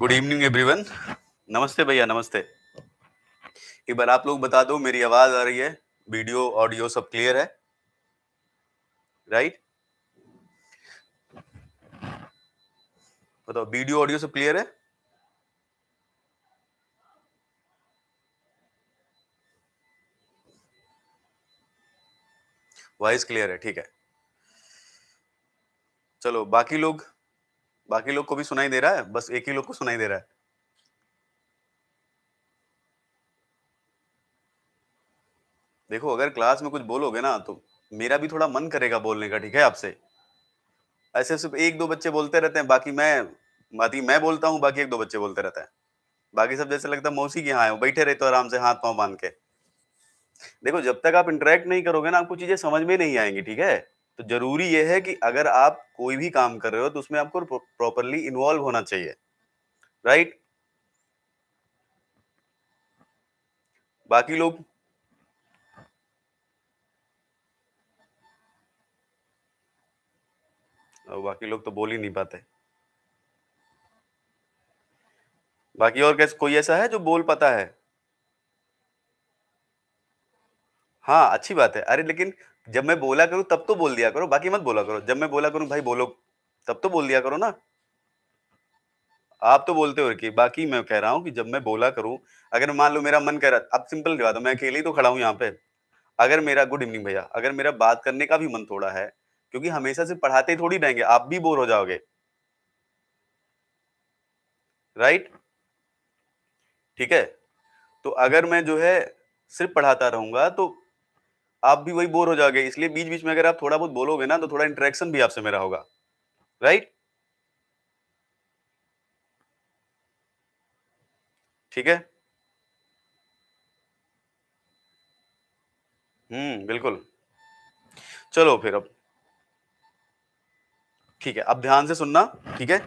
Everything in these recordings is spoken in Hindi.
गुड इवनिंग एवरीवन नमस्ते भैया नमस्ते एक बार आप लोग बता दो मेरी आवाज आ रही है वीडियो ऑडियो सब क्लियर है राइट बताओ वीडियो ऑडियो सब क्लियर है वॉइस क्लियर है ठीक है चलो बाकी लोग बाकी लोग को भी सुनाई दे रहा है बस एक ही लोग को सुनाई दे रहा है देखो अगर क्लास में कुछ बोलोगे ना तो मेरा भी थोड़ा मन करेगा बोलने का ठीक है आपसे ऐसे सिर्फ एक दो बच्चे बोलते रहते हैं बाकी मैं बाकी मैं बोलता हूँ बाकी एक दो बच्चे बोलते रहते हैं बाकी सब जैसे लगता है मौसी के यहाँ बैठे रहते हो तो आराम से हाथ पाँव बांध के देखो जब तक आप इंटरेक्ट नहीं करोगे ना आपको चीजें समझ में नहीं आएंगी ठीक है तो जरूरी यह है कि अगर आप कोई भी काम कर रहे हो तो उसमें आपको प्रॉपरली इन्वॉल्व होना चाहिए राइट बाकी लोग बाकी लोग तो बोल ही नहीं पाते बाकी और कैसे कोई ऐसा है जो बोल पाता है हाँ अच्छी बात है अरे लेकिन जब मैं बोला करूँ तब तो बोल दिया करो बाकी मत बोला करो जब मैं बोला करूँ भाई बोलो तब तो बोल दिया करो ना आप तो बोलते हो कि बाकी मैं कह रहा हूँ कि जब मैं बोला करूँ अगर मान लो मेरा मन कह रहा अब सिंपल बात है मैं अकेले ही तो खड़ा हूँ यहाँ पे अगर मेरा गुड इवनिंग भैया अगर मेरा बात करने का भी मन थोड़ा है क्योंकि हमेशा से पढ़ाते थोड़ी रहेंगे आप भी बोर हो जाओगे राइट ठीक है तो अगर मैं जो है सिर्फ पढ़ाता रहूंगा तो आप भी वही बोर हो जाओगे इसलिए बीच बीच में अगर आप थोड़ा बहुत बोलोगे ना तो थोड़ा इंटरेक्शन भी आपसे मेरा होगा राइट ठीक है हम्म बिल्कुल चलो फिर अब ठीक है अब ध्यान से सुनना ठीक है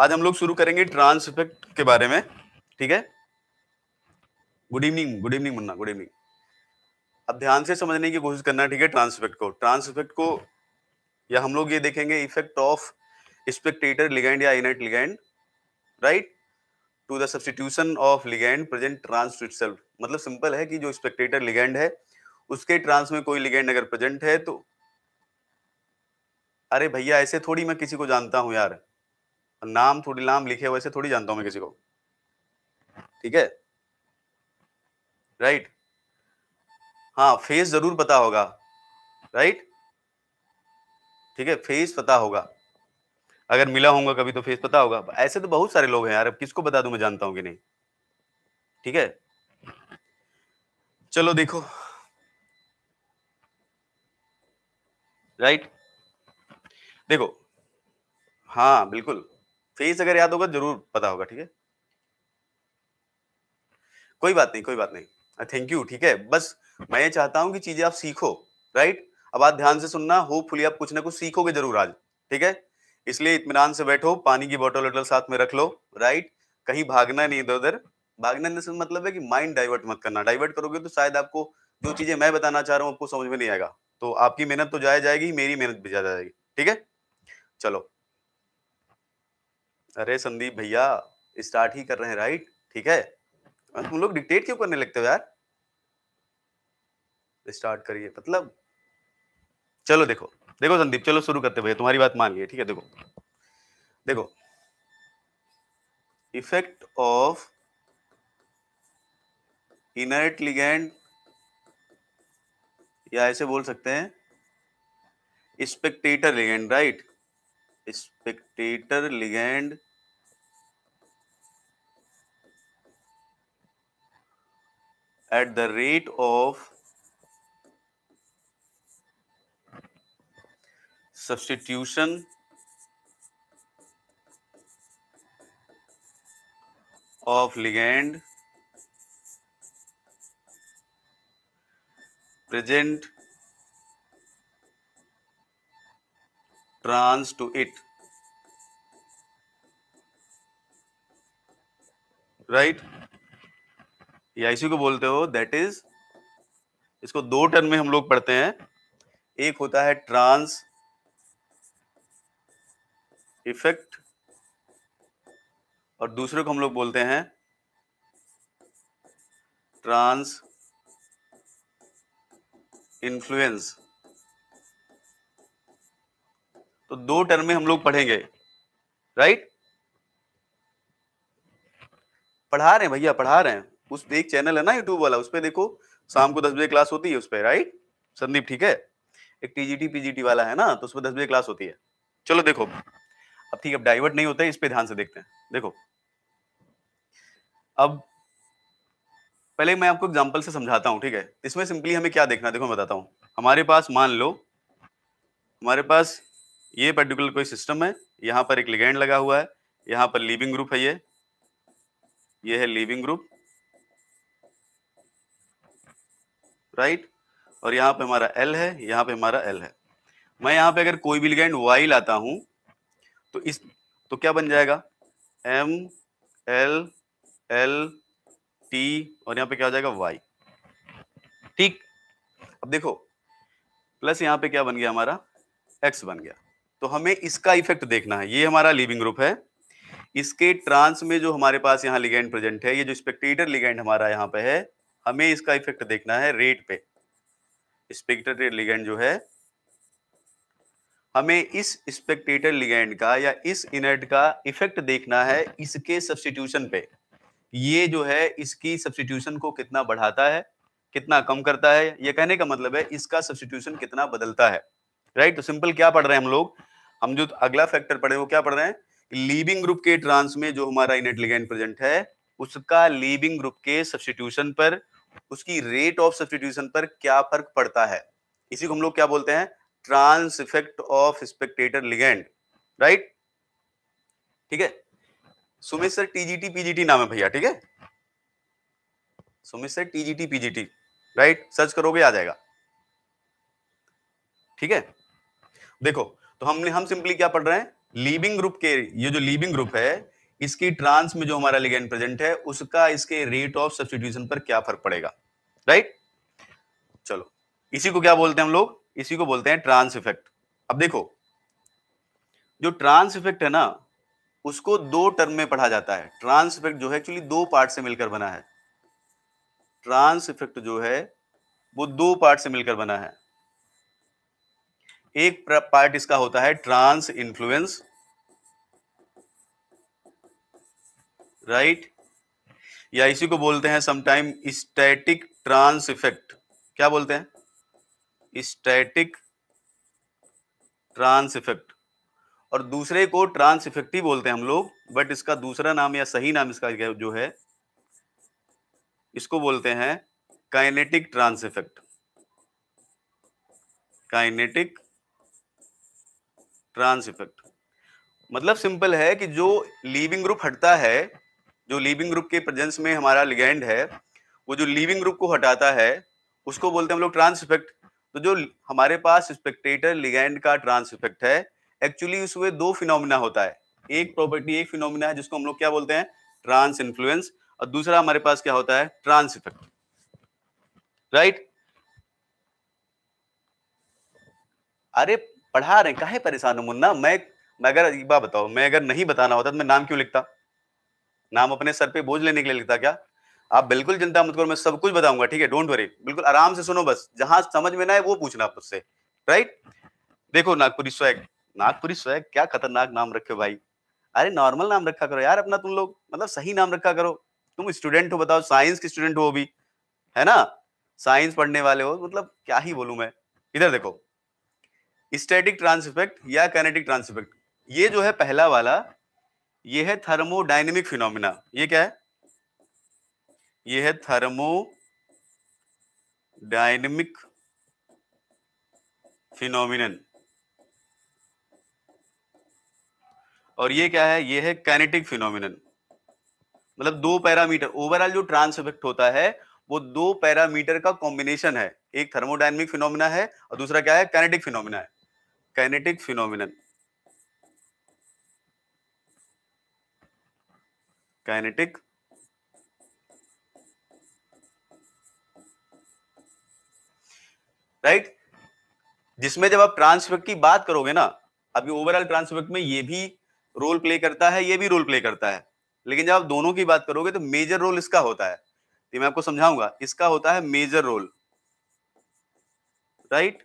आज हम लोग शुरू करेंगे ट्रांसफेक्ट के बारे में ठीक है good evening good evening Munna good evening अब ध्यान से समझने की कोशिश करना ठीक है ट्रांस इफेक्ट को ट्रांस इफेक्ट को या हम लोग ये देखेंगे इफेक्ट ऑफ स्पेक्टेटर लिगेंड या inert ligand right to the substitution of ligand present trans self मतलब सिंपल है कि जो स्पेक्टेटर लिगेंड है उसके ट्रांस में कोई लिगेंड अगर प्रेजेंट है तो अरे भैया ऐसे थोड़ी मैं किसी को जानता हूं यार नाम थोड़ी नाम लिखे हुए ऐसे थोड़ी जानता हूं मैं किसी को ठीक है राइट right. हाँ फेस जरूर पता होगा राइट ठीक है फेस पता होगा अगर मिला होगा कभी तो फेस पता होगा ऐसे तो बहुत सारे लोग हैं यार अब किसको बता दूं मैं जानता हूं कि नहीं ठीक है चलो देखो राइट देखो हाँ बिल्कुल फेस अगर याद होगा जरूर पता होगा ठीक है कोई बात नहीं कोई बात नहीं थैंक यू ठीक है बस मैं ये चाहता हूं कि चीजें आप सीखो राइट अब आप ध्यान से सुनना होपफुली आप कुछ ना कुछ सीखोगे जरूर आज ठीक है इसलिए इतमान से बैठो पानी की बोतल वोटल साथ में रख लो राइट कहीं भागना नहीं इधर उधर भागना नहीं मतलब है कि माइंड डाइवर्ट मत करना डाइवर्ट करोगे तो शायद आपको जो चीजें मैं बताना चाह रहा हूँ आपको समझ में नहीं आएगा तो आपकी मेहनत तो जाया जाएगी मेरी मेहनत भी जाया जाएगी ठीक है चलो अरे संदीप भैया स्टार्ट ही कर रहे हैं राइट ठीक है तुम लोग डिक्टेट क्यों करने लगते हो यार स्टार्ट करिए मतलब चलो देखो देखो संदीप चलो शुरू करते भैया तुम्हारी बात मान लिए ठीक है देखो देखो इफेक्ट ऑफ इनर्ट लिगेंड या ऐसे बोल सकते हैं spectator ligand right spectator ligand at the rate of substitution of ligand present trans to it right या इसी को बोलते हो दैट इज इसको दो टर्म में हम लोग पढ़ते हैं एक होता है ट्रांस इफेक्ट और दूसरे को हम लोग बोलते हैं ट्रांस इन्फ्लुएंस तो दो टर्म में हम लोग पढ़ेंगे राइट पढ़ा रहे हैं भैया पढ़ा रहे हैं उस एक चैनल है ना यूट्यूब वाला उस पर देखो शाम को दस बजे क्लास होती है उस पर राइट संदीप ठीक है एक टीजीटी पीजीटी वाला है ना तो उसमें दस बजे क्लास होती है चलो देखो अब ठीक है डाइवर्ट नहीं होता है इस पे ध्यान से देखते हैं देखो अब पहले मैं आपको एग्जाम्पल से समझाता हूँ ठीक है इसमें सिंपली हमें क्या देखना देखो मैं बताता हूँ हमारे पास मान लो हमारे पास ये पर्टिकुलर कोई सिस्टम है यहाँ पर एक लिगेंड लगा हुआ है यहाँ पर लिविंग ग्रुप है ये ये है लिविंग ग्रुप राइट और यहाँ पे हमारा एल है यहाँ पे हमारा एल है मैं यहाँ पे अगर कोई भी लिगेंड वाई लाता हूँ तो इस तो क्या बन जाएगा एम एल एल टी और यहाँ पे क्या हो जाएगा वाई ठीक अब देखो प्लस यहाँ पे क्या बन गया हमारा एक्स बन गया तो हमें इसका इफेक्ट देखना है ये हमारा लिविंग ग्रुप है इसके ट्रांस में जो हमारे पास यहाँ लिगेंड प्रेजेंट है ये जो स्पेक्टेटर लिगेंड हमारा यहाँ पे है हमें इसका इफेक्ट देखना है रेट पे स्पेक्टेटर लिगेंड जो है हमें इस स्पेक्टेटर लिगेंड का या इस इनर्ट का इफेक्ट देखना है इसके सब्सटीट्यूशन पे ये जो है इसकी सब्सटीट्यूशन को कितना बढ़ाता है कितना कम करता है ये कहने का मतलब है इसका सब्सटीट्यूशन कितना बदलता है राइट तो सिंपल क्या पढ़ रहे हैं हम लोग हम जो अगला फैक्टर पढ़े वो क्या पढ़ रहे हैं लीविंग ग्रुप के ट्रांस में जो हमारा इनर्ट लिगेंड प्रेजेंट है उसका लीविंग ग्रुप के सब्सटीट्यूशन पर उसकी रेट ऑफ सब्सटीट्यूशन पर क्या फर्क पड़ता है इसी को हम लोग क्या बोलते हैं trans effect of spectator ligand right ठीक है सुमित सर टीजीटी पीजीटी नाम है भैया ठीक है Sumit sir TGT PGT right search करोगे आ जाएगा ठीक है देखो तो हमने हम सिंपली क्या पढ़ रहे हैं लीविंग ग्रुप के ये जो लीविंग ग्रुप है इसकी ट्रांस में जो हमारा लिगेंड प्रेजेंट है उसका इसके रेट ऑफ सब्सिट्यूशन पर क्या फर्क पड़ेगा राइट चलो इसी को क्या बोलते हैं हम लोग इसी को बोलते हैं ट्रांस इफेक्ट अब देखो जो ट्रांस इफेक्ट है ना उसको दो टर्म में पढ़ा जाता है ट्रांस इफेक्ट जो है एक्चुअली दो पार्ट से मिलकर बना है ट्रांस इफेक्ट जो है वो दो पार्ट से मिलकर बना है एक पार्ट इसका होता है ट्रांस इन्फ्लुएंस राइट या इसी को बोलते हैं समटाइम स्टैटिक ट्रांस इफेक्ट क्या बोलते हैं स्टैटिक ट्रांस इफेक्ट और दूसरे को ट्रांस इफेक्ट ही बोलते हैं हम लोग बट इसका दूसरा नाम या सही नाम इसका जो है इसको बोलते हैं kinetic trans effect kinetic trans effect मतलब सिंपल है कि जो लीविंग ग्रुप हटता है जो लीविंग ग्रुप के प्रेजेंस में हमारा लिगेंड है वो जो लीविंग ग्रुप को हटाता है उसको बोलते हैं हम लोग ट्रांस इफेक्ट तो जो हमारे पास स्पेक्टेटर लिगेंड का ट्रांस इफेक्ट है एक्चुअली उसमें दो फिनोमिना होता है एक प्रॉपर्टी एक फिनोमिना है जिसको हम लोग क्या बोलते हैं ट्रांस इन्फ्लुएंस और दूसरा हमारे पास क्या होता है ट्रांस इफेक्ट राइट अरे पढ़ा रहे कहा परेशान हो मुन्ना मैं मैं अगर एक बात बताओ मैं अगर नहीं बताना होता तो मैं नाम क्यों लिखता नाम अपने सर पे बोझ लेने के लिए लिखता क्या आप बिल्कुल चिंता मत करो मैं सब कुछ बताऊंगा ठीक है डोंट वरी बिल्कुल आराम से सुनो बस जहां समझ में ना है वो पूछना आप मुझसे राइट देखो नागपुरी स्वैग नागपुरी स्वैग क्या खतरनाक नाम रखे हो भाई अरे नॉर्मल नाम रखा करो यार अपना तुम लोग मतलब सही नाम रखा करो तुम स्टूडेंट हो बताओ साइंस के स्टूडेंट हो अभी है ना साइंस पढ़ने वाले हो मतलब क्या ही बोलू मैं इधर देखो स्टैटिक ट्रांस इफेक्ट या कैनेटिक ट्रांस इफेक्ट ये जो है पहला वाला ये है थर्मोडाइनेमिक फिनोमिना ये क्या है यह है थर्मो डायनेमिक फिनोमिनन और ये क्या है ये है कैनेटिक फिनोमिनन मतलब दो पैरामीटर ओवरऑल जो ट्रांस इफेक्ट होता है वो दो पैरामीटर का कॉम्बिनेशन है एक थर्मोडाइनमिक फिनोमिना है और दूसरा क्या है कैनेटिक फिनोमिना है कैनेटिक फिनोमिनन कैनेटिक राइट जिसमें जब आप ट्रांसफेक्ट की बात करोगे ना अभी ओवरऑल ट्रांसफेक्ट में ये भी रोल प्ले करता है ये भी रोल प्ले करता है लेकिन जब आप दोनों की बात करोगे तो मेजर रोल इसका होता है तो मैं आपको समझाऊंगा इसका होता है मेजर रोल राइट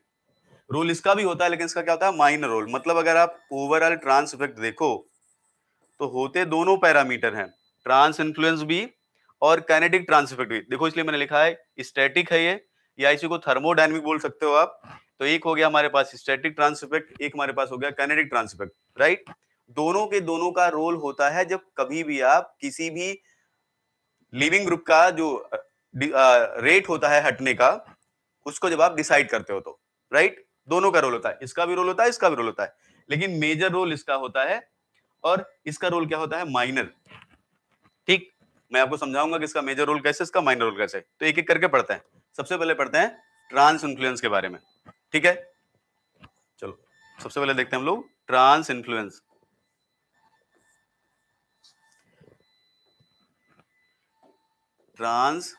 रोल इसका भी होता है लेकिन इसका क्या होता है माइनर रोल मतलब अगर आप ओवरऑल ट्रांस इफेक्ट देखो तो होते दोनों पैरामीटर हैं ट्रांस इन्फ्लुएंस भी और कैनेटिक ट्रांस इफेक्ट भी देखो इसलिए मैंने लिखा है स्टैटिक है ये या इसी को थर्मोडाइनमिक बोल सकते हो आप तो एक हो गया हमारे पास स्टैटिक इफेक्ट एक हमारे पास हो गया कैनेटिक इफेक्ट राइट दोनों के दोनों का रोल होता है जब कभी भी आप किसी भी लिविंग ग्रुप का जो रेट होता है हटने का उसको जब आप डिसाइड करते हो तो राइट दोनों का रोल होता है इसका भी रोल होता है इसका भी रोल होता है लेकिन मेजर रोल इसका होता है और इसका रोल क्या होता है माइनर ठीक मैं आपको समझाऊंगा कि इसका मेजर रोल कैसे इसका माइनर रोल कैसे तो एक एक करके पढ़ते हैं सबसे पहले पढ़ते हैं ट्रांस इन्फ्लुएंस के बारे में ठीक है चलो सबसे पहले देखते हैं हम लोग ट्रांस इन्फ्लुएंस ट्रांस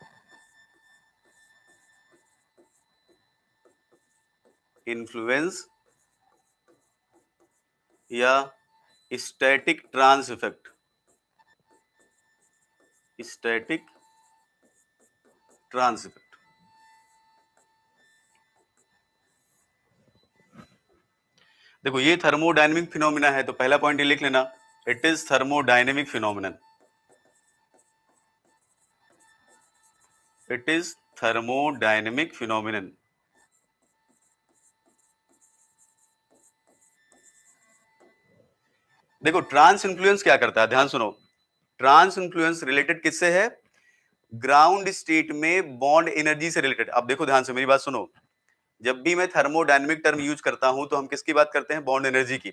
इन्फ्लुएंस या static trans effect static trans effect देखो ये थर्मोडाइनमिक फिनोमिना है तो पहला पॉइंट ये लिख लेना it is thermodynamic phenomenon it is thermodynamic phenomenon देखो ट्रांस इन्फ्लुएंस क्या करता है ध्यान सुनो ट्रांस इन्फ्लुएंस रिलेटेड किससे है ग्राउंड स्टेट में बॉन्ड एनर्जी से रिलेटेड अब देखो ध्यान से मेरी बात सुनो जब भी मैं थर्मोडाइनमिक टर्म यूज करता हूं तो हम किसकी बात करते हैं बॉन्ड एनर्जी की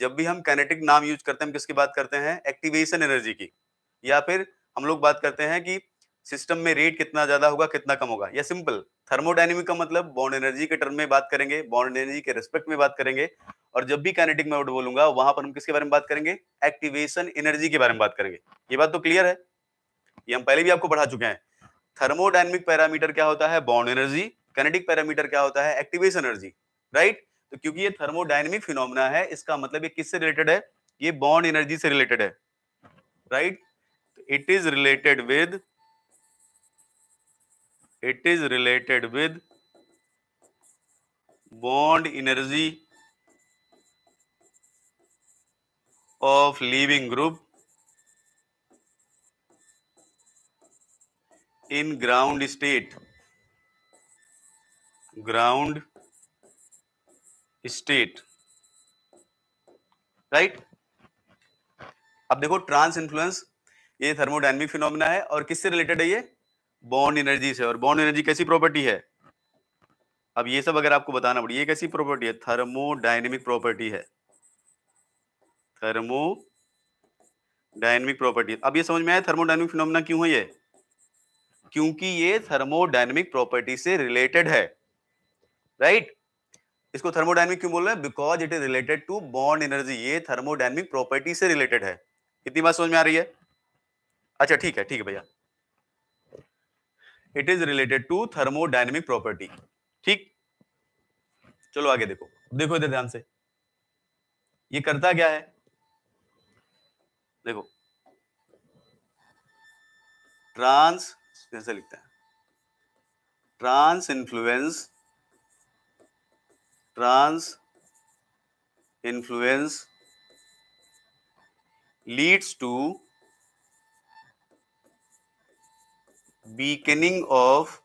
जब भी हम कैनेटिक नाम यूज करते हैं हम किसकी बात करते हैं एक्टिवेशन एनर्जी की या फिर हम लोग बात करते हैं कि सिस्टम में रेट कितना ज्यादा होगा कितना कम होगा या सिंपल थर्मोडाइनमिक का मतलब बॉन्ड एनर्जी के टर्म में बात करेंगे बॉन्ड एनर्जी के रिस्पेक्ट में बात करेंगे और जब भी कैनेटिक में बोलूंगा वहां पर हम किसके बारे में बात करेंगे एक्टिवेशन एनर्जी के बारे में बात करेंगे ये बात तो क्लियर है ये हम पहले भी आपको पढ़ा चुके हैं थर्मोडाइनमिक पैरामीटर क्या होता है बॉन्ड एनर्जी कैनेटिक पैरामीटर क्या होता है एक्टिवेशन एनर्जी राइट तो क्योंकि ये थर्मोडाइनमिक फिनोमिना है इसका मतलब ये किससे रिलेटेड है ये बॉन्ड एनर्जी से रिलेटेड है right it is related with it is related with bond energy of leaving group in ground state ground state right अब देखो ट्रांस इन्फ्लुएंस ये थर्मोडाइनमिक फिनोमिना है और किससे रिलेटेड है ये बॉन्ड एनर्जी से और बॉन्ड एनर्जी कैसी प्रॉपर्टी है अब ये सब अगर आपको बताना पड़े ये कैसी प्रॉपर्टी है थर्मोडाइनमिक प्रॉपर्टी है थर्मो डायनेमिक प्रॉपर्टी अब ये समझ में आया थर्मोडाइनमिक फिनोमिना क्यों है ये क्योंकि ये थर्मोडाइनमिक प्रॉपर्टी से रिलेटेड है राइट इसको थर्मोडाइनमिक क्यों बोल रहे हैं because it is related to bond energy ये थर्मोडाइनमिक प्रॉपर्टी से रिलेटेड है कितनी बात समझ में आ रही है अच्छा ठीक है ठीक है भैया it is related to thermodynamic property ठीक चलो आगे देखो देखो इधर ध्यान से ये करता क्या है देखो ट्रांस कैसे लिखते हैं trans influence trans influence leads to weakening of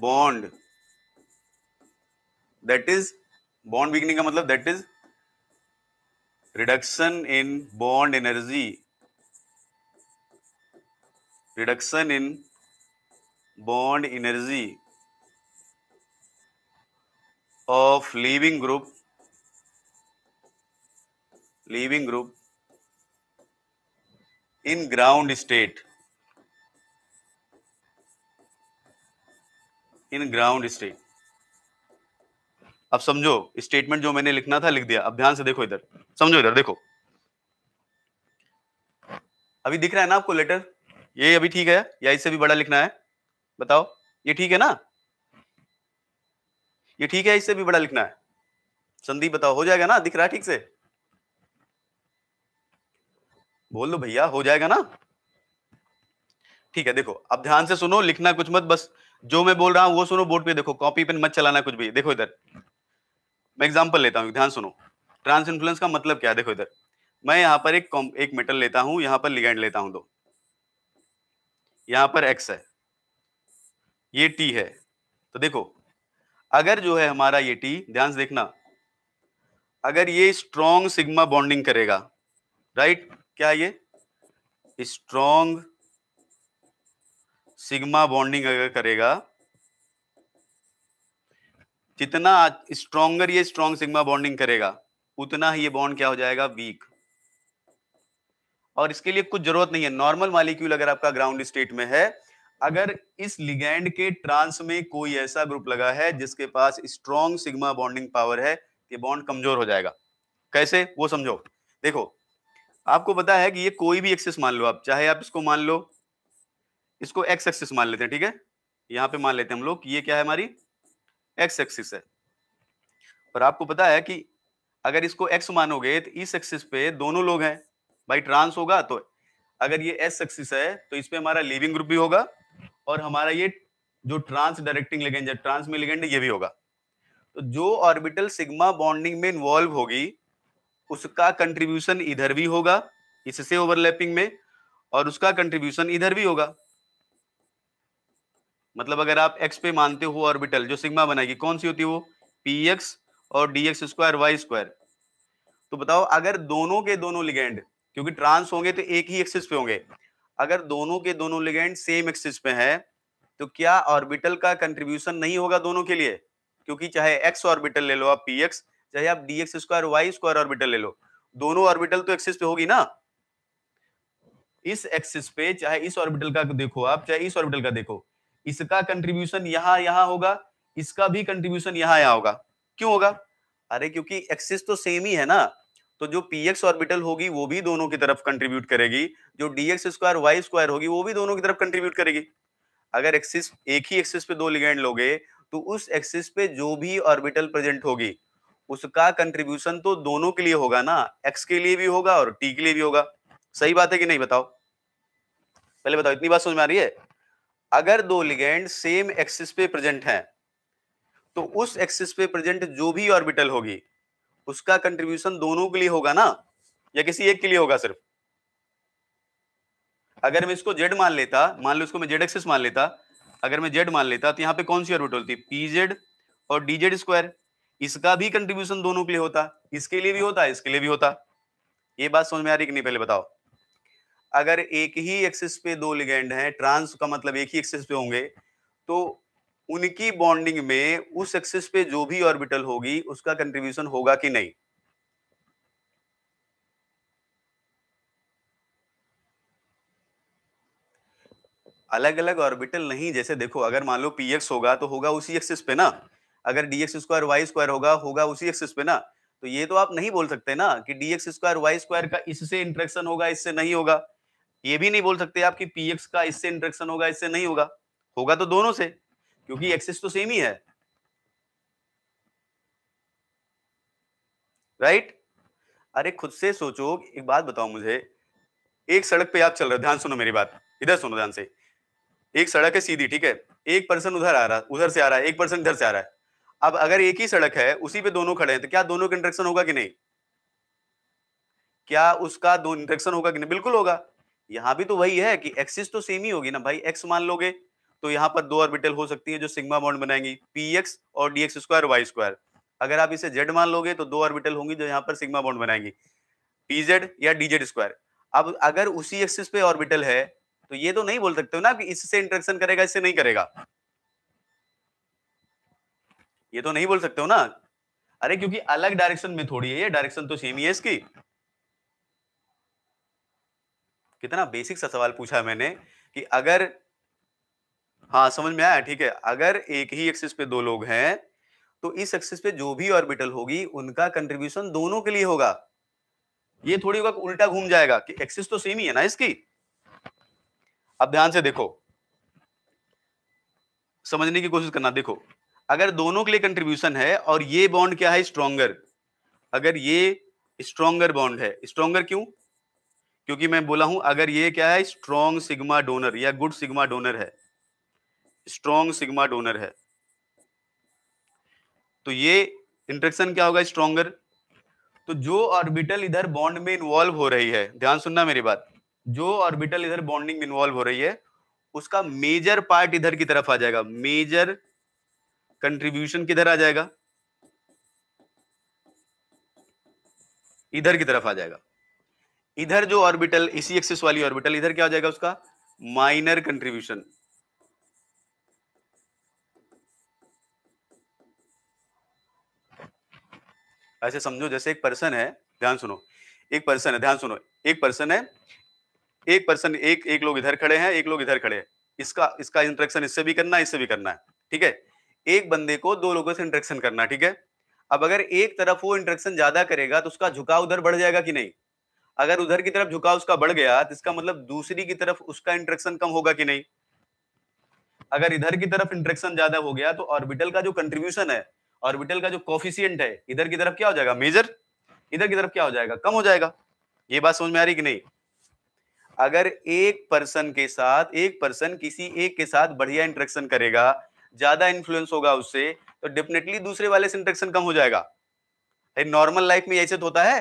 bond that is bond weakening का मतलब that is reduction in bond energy reduction in bond energy of leaving group leaving group in ground state in ground state अब समझो स्टेटमेंट जो मैंने लिखना था लिख दिया अब ध्यान से देखो इधर समझो इधर देखो अभी दिख रहा है ना आपको लेटर ये अभी ठीक है या इससे भी बड़ा लिखना है बताओ ये ठीक है ना ये ठीक है इससे भी बड़ा लिखना है संदीप बताओ हो जाएगा ना दिख रहा है ठीक से बोल दो भैया हो जाएगा ना ठीक है देखो अब ध्यान से सुनो लिखना कुछ मत बस जो मैं बोल रहा हूं वो सुनो बोर्ड पे देखो कॉपी पेन मत चलाना कुछ भी देखो इधर मैं एग्जांपल लेता हूं ध्यान सुनो ट्रांस इन्फ्लुएंस का मतलब क्या है देखो इधर मैं यहाँ पर एक एक मेटल लेता हूं यहाँ पर लिगेंड लेता हूं दो यहाँ पर एक्स है ये टी है तो देखो अगर जो है हमारा ये टी ध्यान से देखना अगर ये स्ट्रॉन्ग सिग्मा बॉन्डिंग करेगा राइट क्या ये स्ट्रॉन्ग सिग्मा बॉन्डिंग अगर करेगा जितना स्ट्रॉन्गर ये स्ट्रॉन्ग सिग्मा बॉन्डिंग करेगा उतना ही ये बॉन्ड क्या हो जाएगा वीक और इसके लिए कुछ जरूरत नहीं है नॉर्मल मालिक्यूल अगर आपका ग्राउंड स्टेट में है अगर इस लिगेंड के ट्रांस में कोई ऐसा ग्रुप लगा है जिसके पास स्ट्रॉन्ग सिग्मा बॉन्डिंग पावर है ये बॉन्ड कमजोर हो जाएगा कैसे वो समझो देखो आपको पता है कि ये कोई भी एक्सेस मान लो आप चाहे आप इसको मान लो इसको एक्स एक्सिस मान लेते हैं ठीक है यहां पे मान लेते हैं हम लोग ये क्या है हमारी एक्स एक्सिस है पर आपको पता है कि अगर इसको एक्स मानोगे तो इस एक्सिस पे दोनों लोग हैं भाई ट्रांस होगा तो अगर ये एस एक्सिस है तो इसपे हमारा लिविंग ग्रुप भी होगा और हमारा ये जो ट्रांस डायरेक्टिंग लिगेंड है ट्रांस में लिगेंड ये भी होगा तो जो ऑर्बिटल सिग्मा बॉन्डिंग में इन्वॉल्व होगी उसका कंट्रीब्यूशन इधर भी होगा इससे ओवरलैपिंग में और उसका कंट्रीब्यूशन इधर भी होगा मतलब अगर आप एक्स पे मानते हो ऑर्बिटल जो सिग्मा बनाएगी कौन सी होती है वो पी एक्स और d x square y square तो बताओ अगर दोनों के दोनों लिगेंड क्योंकि ट्रांस होंगे तो एक ही एक्सिस पे होंगे अगर दोनों के दोनों लिगेंड सेम एक्सिस पे हैं तो क्या ऑर्बिटल का कंट्रीब्यूशन नहीं होगा दोनों के लिए क्योंकि चाहे एक्स ऑर्बिटल ले लो आप पी एक्स चाहे आप d x square y square orbital ले लो दोनों ऑर्बिटल तो एक्सिस पे होगी ना इस एक्सिस पे चाहे इस ऑर्बिटल का देखो आप चाहे इस ऑर्बिटल का देखो इसका कंट्रीब्यूशन यहाँ यहाँ होगा इसका भी कंट्रीब्यूशन यहाँ यहाँ होगा क्यों होगा अरे क्योंकि एक्सिस तो सेम ही है ना तो जो पी एक्स ऑर्बिटल होगी वो भी दोनों की तरफ कंट्रीब्यूट करेगी जो d x square y square होगी वो भी दोनों की तरफ कंट्रीब्यूट करेगी अगर एक्सिस एक ही एक्सिस पे दो लिगेंड लोगे तो उस एक्सिस पे जो भी ऑर्बिटल प्रेजेंट होगी उसका कंट्रीब्यूशन तो दोनों के लिए होगा ना एक्स के लिए भी होगा और टी के लिए भी होगा सही बात है कि नहीं बताओ पहले बताओ इतनी बात समझ में आ रही है अगर दो लिगेंड सेम एक्सिस पे प्रेजेंट है तो उस एक्सिस पे प्रेजेंट जो भी ऑर्बिटल होगी उसका कंट्रीब्यूशन दोनों के लिए होगा ना या किसी एक के लिए होगा सिर्फ अगर मैं इसको जेड मान लेता मान लो इसको मैं जेड एक्सिस मान लेता अगर मैं जेड मान लेता तो यहाँ पे कौन सी ऑर्बिट होती पी जेड और डी जेड स्क्वायर इसका भी कंट्रीब्यूशन दोनों के लिए होता इसके लिए भी होता इसके लिए भी होता ये बात समझ में आ रही कि नहीं पहले बताओ अगर एक ही एक्सिस पे दो लिगेंड हैं ट्रांस का मतलब एक ही एक्सिस पे होंगे तो उनकी बॉन्डिंग में उस एक्सिस पे जो भी ऑर्बिटल होगी उसका कंट्रीब्यूशन होगा कि नहीं अलग अलग ऑर्बिटल नहीं जैसे देखो अगर मान लो पीएक्स होगा तो होगा उसी एक्सिस पे ना अगर डीएक्स स्क्वायर वाई स्क्वायर होगा होगा उसी एक्सिस पे ना तो ये तो आप नहीं बोल सकते ना कि डीएक्स स्क्वायर वाई स्क्वायर का इससे इंट्रेक्शन होगा इससे नहीं होगा ये भी नहीं बोल सकते आप कि पीएक्स का इससे इंट्रेक्शन होगा इससे नहीं होगा होगा तो दोनों से क्योंकि एक्सेस तो सेम ही है राइट right? अरे खुद से सोचो एक बात बताओ मुझे एक सड़क पे आप चल रहे हो ध्यान सुनो मेरी बात इधर सुनो ध्यान से एक सड़क है सीधी ठीक है एक पर्सन उधर आ रहा है उधर से आ रहा है एक पर्सन इधर से आ रहा है अब अगर एक ही सड़क है उसी पे दोनों खड़े हैं तो क्या दोनों का इंटरेक्शन होगा कि नहीं क्या उसका दो इंटरेक्शन होगा कि नहीं बिल्कुल होगा यहां भी तो वही है कि एक्सिस तो सेम ही होगी ना भाई एक्स मान लोगे तो यहाँ पर दो ऑर्बिटल हो सकती है जो सिग्मा बॉन्ड बनाएंगी पी एक्स और d x square y square अगर आप इसे जेड मान लोगे तो दो ऑर्बिटल होंगी जो यहाँ पर सिग्मा बॉन्ड बनाएंगी पी जेड या डी जेड स्क्वायर अब अगर उसी एक्सिस पे ऑर्बिटल है तो ये तो नहीं बोल सकते हो ना कि इससे इंटरेक्शन करेगा इससे नहीं करेगा ये तो नहीं बोल सकते हो ना अरे क्योंकि अलग डायरेक्शन में थोड़ी है ये डायरेक्शन तो सेम ही है इसकी कितना बेसिक सा सवाल पूछा मैंने कि अगर हाँ समझ में आया ठीक है अगर एक ही एक्सिस पे दो लोग हैं तो इस एक्सिस पे जो भी ऑर्बिटल होगी उनका कंट्रीब्यूशन दोनों के लिए होगा ये थोड़ी वक्त उल्टा घूम जाएगा कि एक्सिस तो सेम ही है ना इसकी अब ध्यान से देखो समझने की कोशिश करना देखो अगर दोनों के लिए कंट्रीब्यूशन है और ये बॉन्ड क्या है स्ट्रॉन्गर अगर ये स्ट्रॉन्गर बॉन्ड है स्ट्रॉन्गर क्यों क्योंकि मैं बोला हूं अगर ये क्या है स्ट्रॉन्ग सिग्मा डोनर या गुड सिग्मा डोनर है स्ट्रॉन्ग सिग्मा डोनर है तो ये इंट्रेक्शन क्या होगा स्ट्रॉन्गर तो जो ऑर्बिटल इधर बॉन्ड में इन्वॉल्व हो रही है ध्यान सुनना मेरी बात जो ऑर्बिटल इधर बॉन्डिंग में इन्वॉल्व हो रही है उसका मेजर पार्ट इधर की तरफ आ जाएगा मेजर कंट्रीब्यूशन किधर आ जाएगा इधर की तरफ आ जाएगा इधर जो ऑर्बिटल इसी एक्सिस वाली ऑर्बिटल इधर क्या हो जाएगा उसका माइनर कंट्रीब्यूशन ऐसे समझो जैसे एक पर्सन है ध्यान सुनो एक पर्सन है ध्यान सुनो एक पर्सन है एक पर्सन एक एक लोग इधर खड़े हैं एक लोग इधर खड़े हैं इसका इसका इंटरेक्शन इससे भी करना है इससे भी करना है ठीक है एक बंदे को दो लोगों से इंटरेक्शन करना ठीक है अब अगर एक तरफ वो इंटरेक्शन ज्यादा करेगा तो उसका झुकाव उधर बढ़ जाएगा कि नहीं अगर उधर की तरफ झुकाव उसका बढ़ गया तो इसका मतलब दूसरी की तरफ उसका इंटरेक्शन कम होगा कि नहीं अगर इधर की तरफ इंटरेक्शन ज्यादा हो गया तो ऑर्बिटल का जो कंट्रीब्यूशन है ऑर्बिटल का जो कॉफिशियंट है इधर की तरफ क्या हो जाएगा मेजर इधर की तरफ क्या हो जाएगा कम हो जाएगा ये बात समझ में आ रही कि नहीं अगर एक पर्सन के साथ एक पर्सन किसी एक के साथ बढ़िया इंट्रेक्शन करेगा ज्यादा इन्फ्लुएंस होगा उससे तो डेफिनेटली दूसरे वाले से इंट्रेक्शन कम हो जाएगा नॉर्मल लाइफ में ऐसे होता है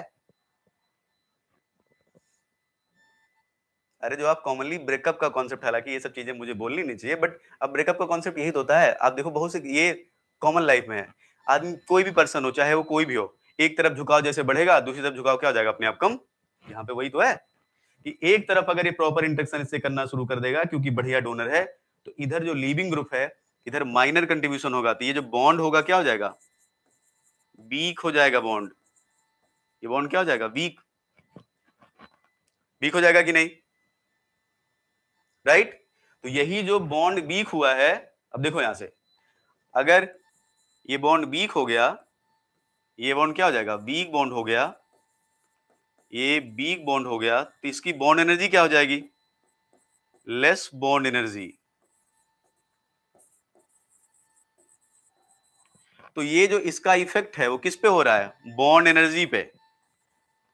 अरे जो आप कॉमनली ब्रेकअप का कॉन्सेप्ट हालांकि ये सब चीजें मुझे बोलनी नहीं चाहिए बट अब ब्रेकअप का कॉन्सेप्ट यही तो होता है आप देखो बहुत से ये कॉमन लाइफ में है आदमी कोई भी पर्सन हो चाहे वो कोई भी हो एक तरफ झुकाव जैसे बढ़ेगा दूसरी तरफ झुकाव क्या हो जाएगा अपने आप कम यहाँ पे वही तो है कि एक तरफ अगर ये प्रॉपर इंट्रेक्शन इससे करना शुरू कर देगा क्योंकि बढ़िया डोनर है तो इधर जो लीविंग ग्रुप है इधर माइनर कंट्रीब्यूशन होगा तो ये जो बॉन्ड होगा क्या हो जाएगा वीक हो जाएगा बॉन्ड ये बॉन्ड क्या हो जाएगा वीक वीक हो जाएगा कि नहीं राइट right? तो यही जो बॉन्ड वीक हुआ है अब देखो यहां से अगर ये बॉन्ड वीक हो गया ये बॉन्ड क्या हो जाएगा वीक बॉन्ड हो गया ये वीक बॉन्ड हो गया तो इसकी बॉन्ड एनर्जी क्या हो जाएगी लेस बॉन्ड एनर्जी तो ये जो इसका इफेक्ट है वो किस पे हो रहा है बॉन्ड एनर्जी पे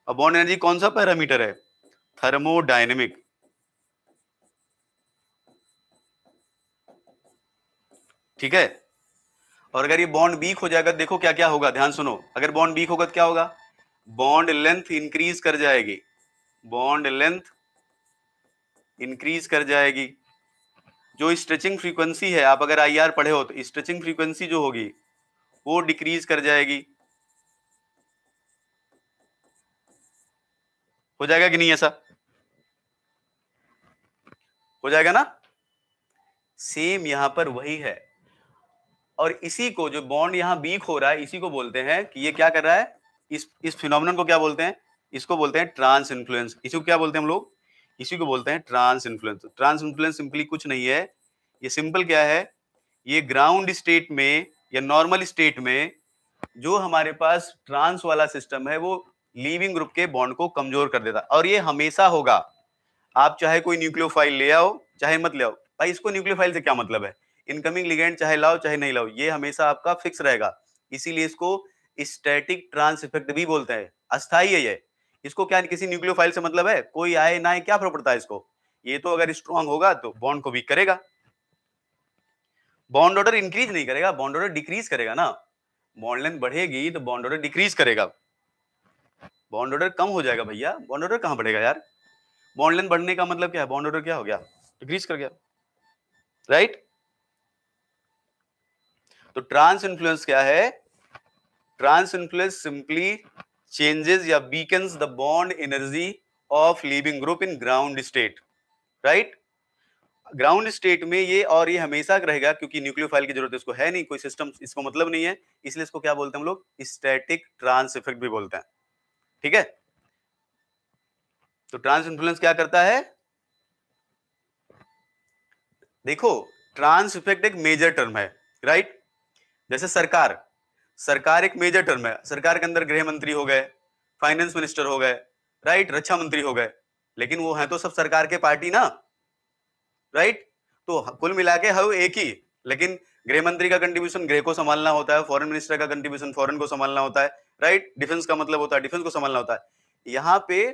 और बॉन्ड एनर्जी कौन सा पैरामीटर है थर्मोडाइनेमिक ठीक है और अगर ये बॉन्ड वीक हो जाएगा देखो क्या क्या होगा ध्यान सुनो अगर बॉन्ड वीक होगा तो क्या होगा बॉन्ड लेंथ इंक्रीज कर जाएगी बॉन्ड लेंथ इंक्रीज कर जाएगी जो स्ट्रेचिंग फ्रीक्वेंसी है आप अगर आईआर पढ़े हो तो स्ट्रेचिंग फ्रीक्वेंसी जो होगी वो डिक्रीज कर जाएगी हो जाएगा कि नहीं ऐसा हो जाएगा ना सेम यहां पर वही है और इसी को जो बॉन्ड यहाँ वीक हो रहा है इसी को बोलते हैं कि ये क्या कर रहा है इस इस फिनोमिन को क्या बोलते हैं इसको बोलते हैं ट्रांस इन्फ्लुएंस को क्या बोलते हैं हम लोग इसी को बोलते हैं trans influence trans influence simply कुछ नहीं है ये सिंपल क्या है ये ग्राउंड स्टेट में या नॉर्मल स्टेट में जो हमारे पास ट्रांस वाला सिस्टम है वो लीविंग ग्रुप के बॉन्ड को कमजोर कर देता और ये हमेशा होगा आप चाहे कोई न्यूक्लियोफाइल ले आओ चाहे मत ले आओ भाई इसको न्यूक्लियोफाइल से क्या मतलब है इनकमिंग लिगेंड चाहे लाओ चाहे नहीं लाओ ये हमेशा आपका फिक्स रहेगा इसीलिए इसको स्टैटिक ट्रांस इफेक्ट भी बोलते हैं अस्थाई है ये इसको क्या किसी न्यूक्लियोफाइल से मतलब है कोई आए ना आए क्या फर्क पड़ता है इसको ये तो अगर स्ट्रॉन्ग होगा तो बॉन्ड को वीक करेगा बॉन्ड ऑर्डर इंक्रीज नहीं करेगा बॉन्ड ऑर्डर डिक्रीज करेगा ना बॉन्ड लेंथ बढ़ेगी तो बॉन्ड ऑर्डर डिक्रीज करेगा बॉन्ड ऑर्डर कम हो जाएगा भैया बॉन्ड ऑर्डर कहां बढ़ेगा यार बॉन्ड लेंथ बढ़ने का मतलब क्या है बॉन्ड ऑर्डर क्या हो गया डिक्रीज कर गया राइट right? तो ट्रांस इन्फ्लुएंस क्या है ट्रांस इन्फ्लुएंस सिंपली चेंजेस या weakens the bond energy of leaving group in ground state right ground state में ये और ये हमेशा रहेगा क्योंकि न्यूक्लियोफाइल की जरूरत इसको है नहीं कोई सिस्टम इसको मतलब नहीं है इसलिए इसको क्या बोलते हैं हम लोग स्टैटिक ट्रांस इफेक्ट भी बोलते हैं ठीक है तो ट्रांस इन्फ्लुएंस क्या करता है देखो ट्रांस इफेक्ट एक मेजर टर्म है राइट जैसे सरकार सरकार एक मेजर टर्म है सरकार के अंदर गृह मंत्री हो गए फाइनेंस मिनिस्टर हो गए राइट रक्षा मंत्री हो गए लेकिन वो है तो सब सरकार के पार्टी ना राइट तो कुल मिला के हर एक ही लेकिन गृह मंत्री का कंट्रीब्यूशन गृह को संभालना होता है फॉरेन मिनिस्टर का कंट्रीब्यूशन फॉरेन को संभालना होता है राइट डिफेंस का मतलब होता है डिफेंस को संभालना होता है यहाँ पे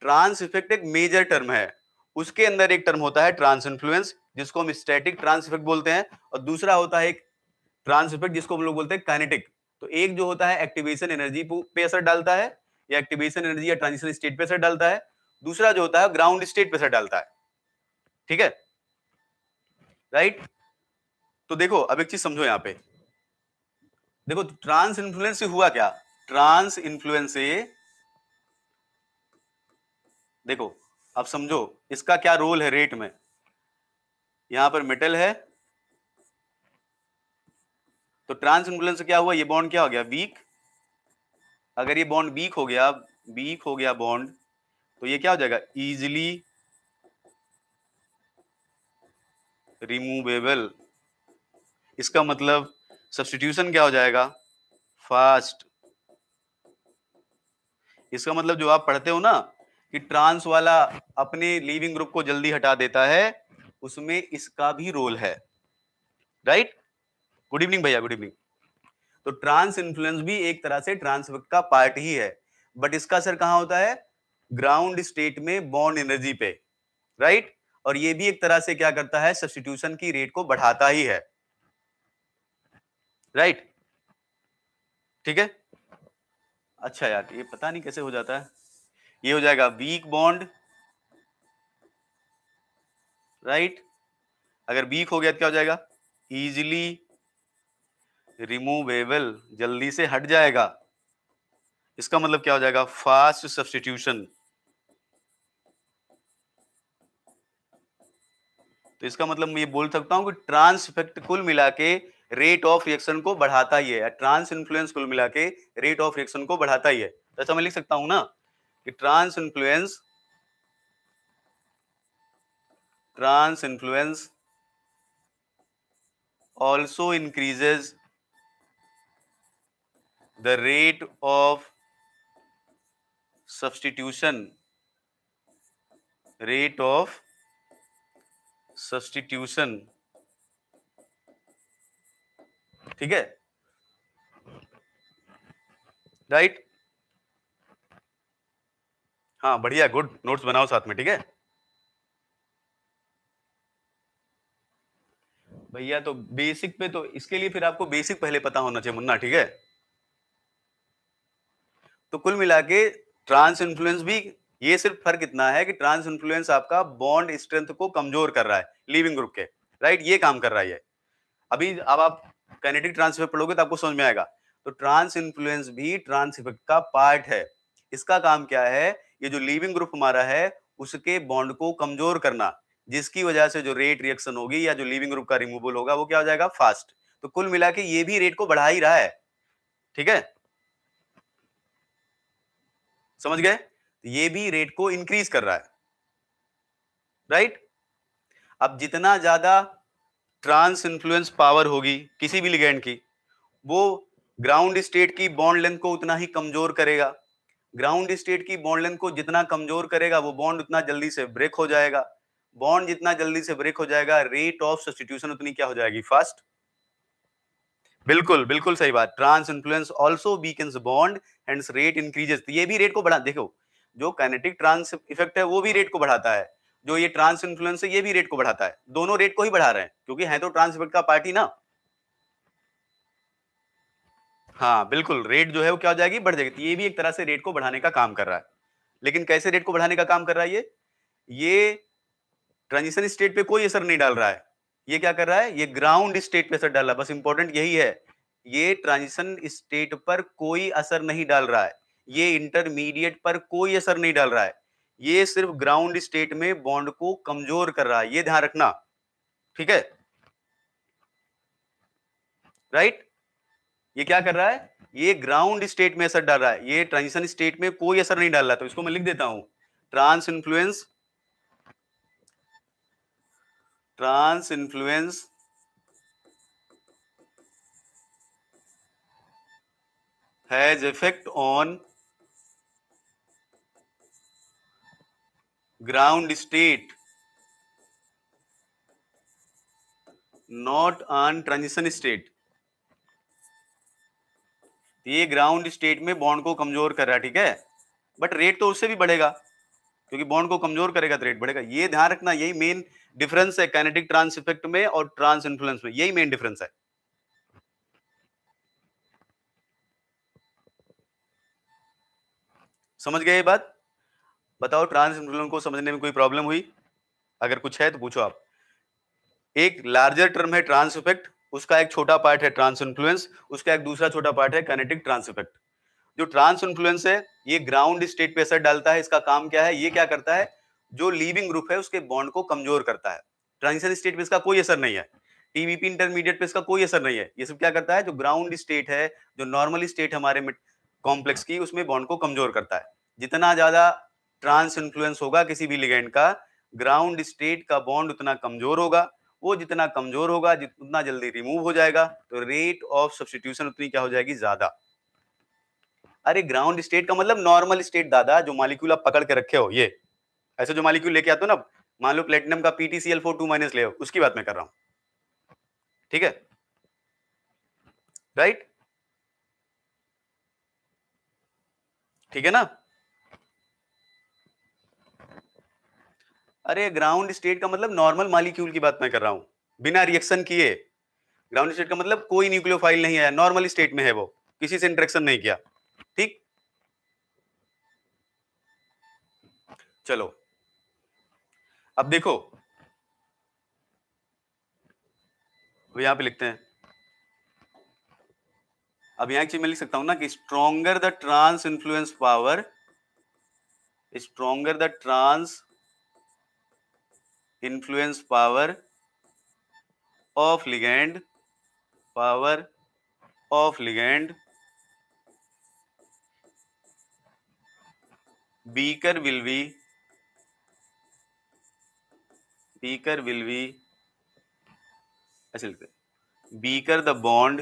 ट्रांस इफेक्ट एक मेजर टर्म है उसके अंदर एक टर्म होता है ट्रांस इन्फ्लुएंस जिसको हम स्टैटिक ट्रांस इफेक्ट बोलते हैं और दूसरा होता है एक ट्रांस इफेक्ट जिसको हम लोग बोलते हैं काइनेटिक तो एक जो होता है एक्टिवेशन एनर्जी पे असर डालता है या एक्टिवेशन एनर्जी या ट्रांजिशन स्टेट पे असर डालता है दूसरा जो होता है ग्राउंड स्टेट पे असर डालता है ठीक है राइट तो देखो अब एक चीज समझो यहां पे देखो ट्रांस इन्फ्लुएंस से हुआ क्या ट्रांस इन्फ्लुएंस से देखो अब समझो इसका क्या रोल है रेट में यहां पर मेटल है तो ट्रांस इन्फ्लुएंस क्या हुआ ये बॉन्ड क्या हो गया वीक अगर ये बॉन्ड वीक हो गया वीक हो गया बॉन्ड तो ये क्या हो जाएगा इजिली रिमूवेबल इसका मतलब सब्सटीट्यूशन क्या हो जाएगा फास्ट इसका मतलब जो आप पढ़ते हो ना कि ट्रांस वाला अपने लिविंग ग्रुप को जल्दी हटा देता है उसमें इसका भी रोल है राइट गुड इवनिंग भैया गुड इवनिंग तो ट्रांस इन्फ्लुएंस भी एक तरह से ट्रांसफेक्ट का पार्ट ही है बट इसका असर कहां होता है ग्राउंड स्टेट में बॉन्ड एनर्जी पे राइट और ये भी एक तरह से क्या करता है सब्सटीट्यूशन की रेट को बढ़ाता ही है राइट ठीक है अच्छा यार ये पता नहीं कैसे हो जाता है ये हो जाएगा वीक बॉन्ड राइट अगर वीक हो गया तो क्या हो जाएगा इजिली रिमूवेबल जल्दी से हट जाएगा इसका मतलब क्या हो जाएगा फास्ट सब्सटीट्यूशन तो इसका मतलब मैं ये बोल सकता हूं कि ट्रांस इफेक्ट कुल मिला के रेट ऑफ रिएक्शन को बढ़ाता ही है ट्रांस इन्फ्लुएंस कुल मिला के रेट ऑफ रिएक्शन को बढ़ाता ही है तो ऐसा मैं लिख सकता हूं ना कि trans influence trans influence also increases the rate of substitution rate of substitution ठीक है राइट right? हाँ बढ़िया गुड नोट्स बनाओ साथ में ठीक है भैया तो बेसिक पे तो इसके लिए फिर आपको बेसिक पहले पता होना चाहिए मुन्ना ठीक है तो कुल मिला के ट्रांस इन्फ्लुएंस भी ये सिर्फ फर्क इतना है कि ट्रांस इन्फ्लुएंस आपका बॉन्ड स्ट्रेंथ को कमजोर कर रहा है लिविंग ग्रुप के राइट ये काम कर रहा है अभी अब आप कैनेटिक ट्रांसफर पढ़ोगे तो आपको समझ में आएगा तो ट्रांस इन्फ्लुएंस भी ट्रांस इफेक्ट का पार्ट है इसका काम क्या है ये जो लिविंग ग्रुप हमारा है उसके बॉन्ड को कमजोर करना जिसकी वजह से जो रेट रिएक्शन होगी या जो लिविंग ग्रुप का रिमूवल होगा वो क्या हो जाएगा फास्ट तो कुल मिला के ये भी रेट को बढ़ा ही रहा है ठीक है समझ गए तो ये भी रेट को इंक्रीज कर रहा है राइट अब जितना ज्यादा ट्रांस इन्फ्लुएंस पावर होगी किसी भी लिगेंड की वो ग्राउंड स्टेट की बॉन्ड लेंथ को उतना ही कमजोर करेगा ग्राउंड स्टेट की बॉन्ड लेंथ को जितना कमजोर करेगा वो बॉन्ड उतना जल्दी से ब्रेक हो जाएगा बॉन्ड जितना जल्दी से ब्रेक हो जाएगा रेट ऑफ सब्सटीट्यूशन उतनी क्या हो जाएगी फास्ट बिल्कुल बिल्कुल सही बात trans influence also weakens bond and rate increases ये भी रेट को बढ़ा देखो जो काइनेटिक ट्रांस इफेक्ट है वो भी रेट को बढ़ाता है जो ये ट्रांस इन्फ्लुएंस है ये भी रेट को बढ़ाता है दोनों रेट को ही बढ़ा रहे हैं क्योंकि है तो ट्रांस इफेक्ट का पार्टी ना हाँ बिल्कुल रेट जो है वो क्या हो जाएगी बढ़ जाएगी तो ये भी एक तरह से रेट को बढ़ाने का काम कर रहा है लेकिन कैसे रेट को बढ़ाने का काम कर रहा है ये ये ट्रांजिशन स्टेट पे कोई असर नहीं डाल रहा है ये क्या कर रहा है ये ग्राउंड स्टेट पे असर डाल रहा है बस इंपॉर्टेंट यही है ये ट्रांजिशन स्टेट पर कोई असर नहीं डाल रहा है ये इंटरमीडिएट पर कोई असर नहीं डाल रहा है ये सिर्फ ग्राउंड स्टेट में बॉन्ड को कमजोर कर रहा है ये ध्यान रखना ठीक है राइट ये क्या कर रहा है ये ग्राउंड स्टेट में असर डाल रहा है ये ट्रांजिशन स्टेट में कोई असर नहीं डाल रहा तो इसको मैं लिख देता हूं trans influence trans influence has effect on ground state not on transition state ये ग्राउंड स्टेट में बॉन्ड को कमजोर कर रहा है ठीक है बट रेट तो उससे भी बढ़ेगा क्योंकि बॉन्ड को कमजोर करेगा तो रेट बढ़ेगा ये ध्यान रखना यही मेन डिफरेंस है कैनेटिक ट्रांस इफेक्ट में और ट्रांस इन्फ्लुएंस में यही मेन डिफरेंस है समझ गए ये बात बताओ ट्रांस इन्फ्लुएंस को समझने में कोई प्रॉब्लम हुई अगर कुछ है तो पूछो आप एक लार्जर टर्म है ट्रांस इफेक्ट उसका एक छोटा पार्ट है ट्रांस इन्फ्लुएंस उसका एक दूसरा छोटा पार्ट है कैनेटिक ट्रांस इफेक्ट जो ट्रांस इन्फ्लुएंस है ये ग्राउंड स्टेट पे असर डालता है इसका काम क्या है ये क्या करता है जो लीविंग ग्रुप है उसके बॉन्ड को कमजोर करता है ट्रांजिशन स्टेट पे इसका कोई असर नहीं है टीवीपी इंटरमीडिएट पे इसका कोई असर नहीं है ये सब क्या करता है जो ग्राउंड स्टेट है जो नॉर्मल स्टेट हमारे कॉम्प्लेक्स की उसमें बॉन्ड को कमजोर करता है जितना ज्यादा ट्रांस इन्फ्लुएंस होगा किसी भी लिगेंड का ग्राउंड स्टेट का बॉन्ड उतना कमजोर होगा वो जितना कमजोर होगा उतना जल्दी रिमूव हो जाएगा तो रेट ऑफ सब्सटीट्यूशन उतनी क्या हो जाएगी ज्यादा अरे ग्राउंड स्टेट का मतलब नॉर्मल स्टेट दादा जो मालिक्यूल आप पकड़ के रखे हो ये ऐसे जो मालिक्यूल लेके आते हो ना मान लो प्लेटिनम का पीटीसीएल फोर टू माइनस ले उसकी बात मैं कर रहा हूं ठीक है राइट ठीक है ना अरे ग्राउंड स्टेट का मतलब नॉर्मल मालिक्यूल की बात मैं कर रहा हूं बिना रिएक्शन किए ग्राउंड स्टेट का मतलब कोई न्यूक्लियोफाइल नहीं है नॉर्मल स्टेट में है वो किसी से इंटरेक्शन नहीं किया ठीक चलो अब देखो यहां पे लिखते हैं अब यहां एक चीज मैं लिख सकता हूं ना कि stronger the trans influence power stronger the trans influence power of ligand power of ligand weaker will be speaker will be ऐसे weaker the bond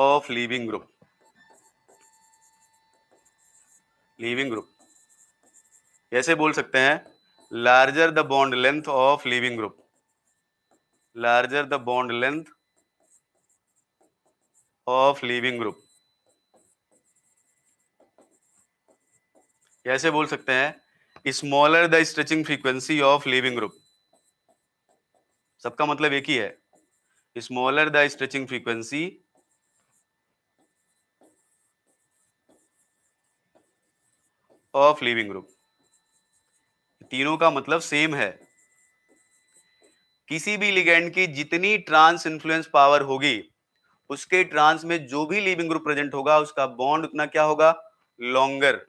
of leaving group leaving group ऐसे बोल सकते हैं larger the bond length of leaving group larger the bond length of leaving group ऐसे बोल सकते हैं smaller the stretching frequency of leaving group सबका मतलब एक ही है smaller the stretching frequency of leaving group तीनों का मतलब सेम है किसी भी लिगेंड की जितनी ट्रांस इंफ्लुएंस पावर होगी उसके ट्रांस में जो भी लिविंग ग्रुप प्रेजेंट होगा उसका बॉन्ड उतना क्या होगा लॉन्गर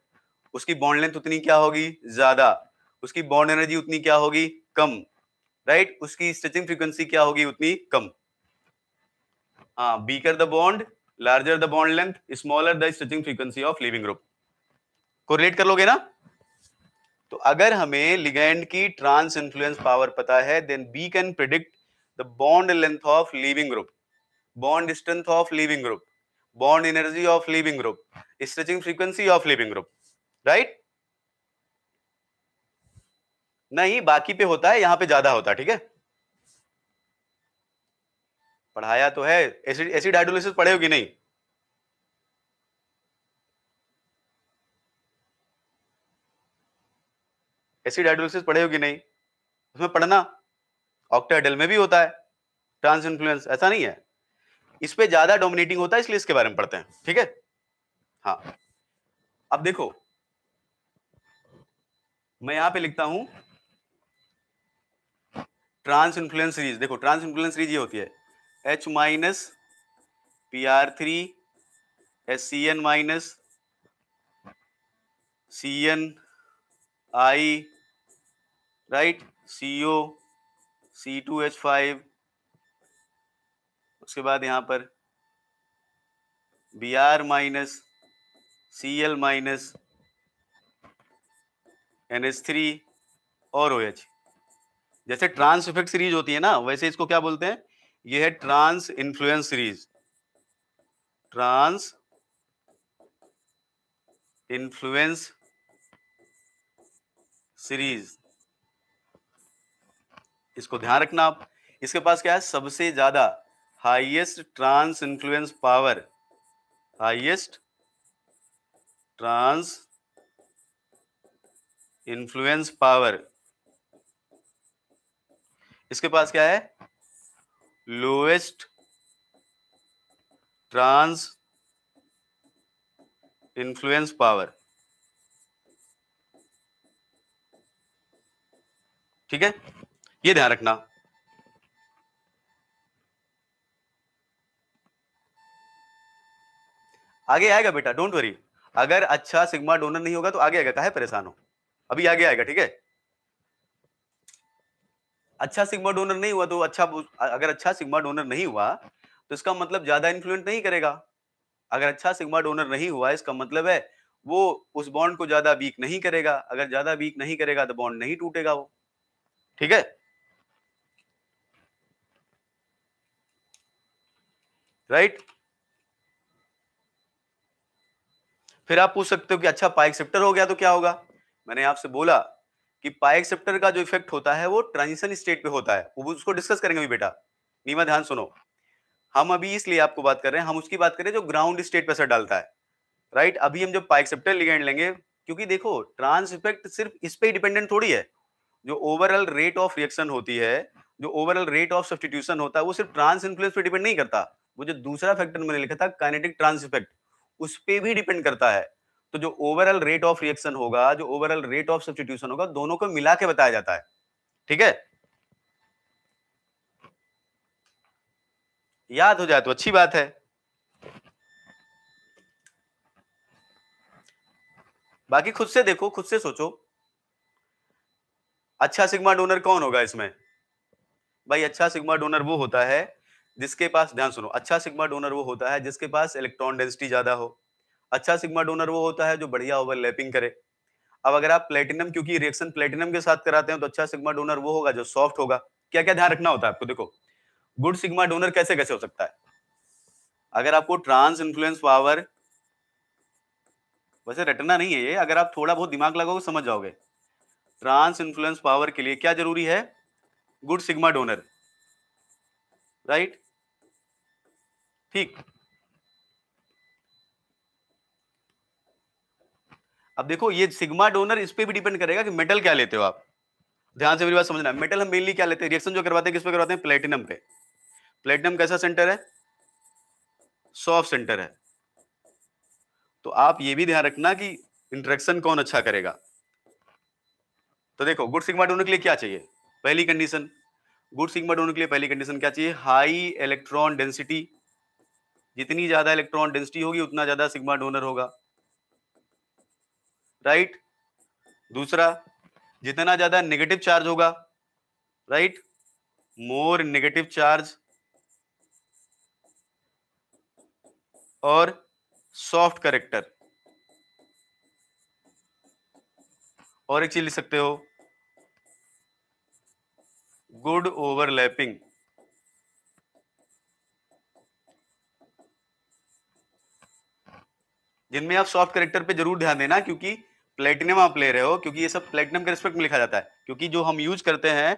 उसकी बॉन्ड लेंथ उतनी क्या होगी ज्यादा उसकी बॉन्ड एनर्जी उतनी क्या होगी कम राइट उसकी स्ट्रेचिंग फ्रीक्वेंसी क्या होगी उतनी कम हाँ weaker the bond larger the bond length smaller the stretching frequency of leaving group को रिलेट कर लोगे ना तो अगर हमें लिगेंड की ट्रांस इंफ्लुएंस पावर पता है then we can predict the bond length of leaving group bond strength of leaving group bond energy of leaving group stretching frequency of leaving group right नहीं बाकी पे होता है यहां पे ज्यादा होता है ठीक है पढ़ाया तो है एसिड एसिड पढ़े होगी नहीं ऐसी डायडोलिस पढ़े होगी नहीं उसमें पढ़ना ऑक्टाडल में भी होता है ट्रांस इन्फ्लुएंस ऐसा नहीं है इस पे ज्यादा डोमिनेटिंग होता है इसलिए इसके बारे में पढ़ते हैं ठीक है हाँ अब देखो मैं यहां पे लिखता हूं ट्रांस इन्फ्लुएंस सीरीज देखो ट्रांस इन्फ्लुएंस सीरीज ये होती है H minus P R three S C N minus C N I right C O C two H five उसके बाद यहां पर B R minus C L minus N H three और ओ OH. एच जैसे ट्रांस इफेक्ट सीरीज होती है ना वैसे इसको क्या बोलते हैं ये है trans influence series trans influence series इसको ध्यान रखना आप इसके पास क्या है सबसे ज्यादा highest trans influence power highest trans influence power इसके पास क्या है लोएस्ट ट्रांस इन्फ्लुएंस पावर ठीक है ये ध्यान रखना आगे आएगा बेटा डोंट वरी अगर अच्छा सिग्मा डोनर नहीं होगा तो आगे आएगा है परेशान हो अभी आगे आएगा ठीक है अच्छा सिग्मा डोनर नहीं हुआ तो अच्छा अगर अच्छा सिग्मा डोनर नहीं हुआ तो इसका मतलब ज्यादा इन्फ्लुएंस नहीं करेगा अगर अच्छा सिग्मा डोनर नहीं हुआ इसका मतलब है वो उस बॉन्ड को ज्यादा वीक नहीं करेगा अगर ज्यादा वीक नहीं करेगा तो बॉन्ड नहीं टूटेगा वो ठीक है राइट फिर आप पूछ सकते हो कि अच्छा पाइक शिफ्टर हो गया तो क्या होगा मैंने आपसे बोला कि पाई एक्सेप्टर का जो इफेक्ट होता है वो ट्रांजिशन स्टेट पे होता है वो उसको डिस्कस करेंगे अभी बेटा नीमा ध्यान सुनो हम अभी इसलिए आपको बात कर रहे हैं हम उसकी बात करें जो ग्राउंड स्टेट पे असर डालता है राइट अभी हम जब पाई एक्सेप्टर लिगेंड लेंगे क्योंकि देखो ट्रांस इफेक्ट सिर्फ इस पर डिपेंडेंट थोड़ी है जो ओवरऑल रेट ऑफ रिएक्शन होती है जो ओवरऑल रेट ऑफ सब्सटीट्यूशन होता है वो सिर्फ ट्रांस इन्फ्लुएंस पे डिपेंड नहीं करता वो जो दूसरा फैक्टर मैंने लिखा था काइनेटिक ट्रांस इफेक्ट उस पर भी डिपेंड करता है तो जो ओवरऑल रेट ऑफ रिएक्शन होगा जो ओवरऑल रेट ऑफ सब्सटीट्यूशन होगा दोनों को मिला के बताया जाता है ठीक है याद हो जाए तो अच्छी बात है बाकी खुद से देखो खुद से सोचो अच्छा सिग्मा डोनर कौन होगा इसमें भाई अच्छा सिग्मा डोनर वो होता है जिसके पास ध्यान सुनो अच्छा सिग्मा डोनर वो होता है जिसके पास इलेक्ट्रॉन डेंसिटी ज्यादा हो अच्छा सिग्मा डोनर वो होता है जो बढ़िया ओवरलैपिंग करे अब अगर आप प्लेटिनम क्योंकि रिएक्शन प्लेटिनम के साथ कराते हैं तो अच्छा सिग्मा डोनर वो होगा जो सॉफ्ट होगा क्या क्या ध्यान रखना होता है आपको देखो गुड सिग्मा डोनर कैसे कैसे हो सकता है अगर आपको ट्रांस इंफ्लुएंस पावर वैसे रटना नहीं है ये अगर आप थोड़ा बहुत दिमाग लगाओगे समझ जाओगे ट्रांस इंफ्लुएंस पावर के लिए क्या जरूरी है गुड सिग्मा डोनर राइट ठीक अब देखो ये सिग्मा डोनर इस पर भी डिपेंड करेगा कि मेटल क्या लेते हो आप ध्यान से मेरी बात समझना मेटल हम मेनली क्या लेते हैं रिएक्शन जो करवाते हैं किस पे करवाते हैं प्लेटिनम पे प्लेटिनम कैसा सेंटर है सॉफ्ट सेंटर है तो आप ये भी ध्यान रखना कि इंट्रेक्शन कौन अच्छा करेगा तो देखो गुड सिग्मा डोनर के लिए क्या चाहिए पहली कंडीशन गुड सिग्मा डोनर के लिए पहली कंडीशन क्या चाहिए हाई इलेक्ट्रॉन डेंसिटी जितनी ज्यादा इलेक्ट्रॉन डेंसिटी होगी उतना ज्यादा सिग्मा डोनर होगा राइट दूसरा जितना ज्यादा नेगेटिव चार्ज होगा राइट मोर नेगेटिव चार्ज और सॉफ्ट करेक्टर और एक चीज लिख सकते हो गुड ओवरलैपिंग जिनमें आप सॉफ्ट करेक्टर पे जरूर ध्यान देना क्योंकि प्लेटिनम आप ले रहे हो क्योंकि ये सब प्लेटिनम के रिस्पेक्ट में लिखा जाता है क्योंकि जो हम यूज करते हैं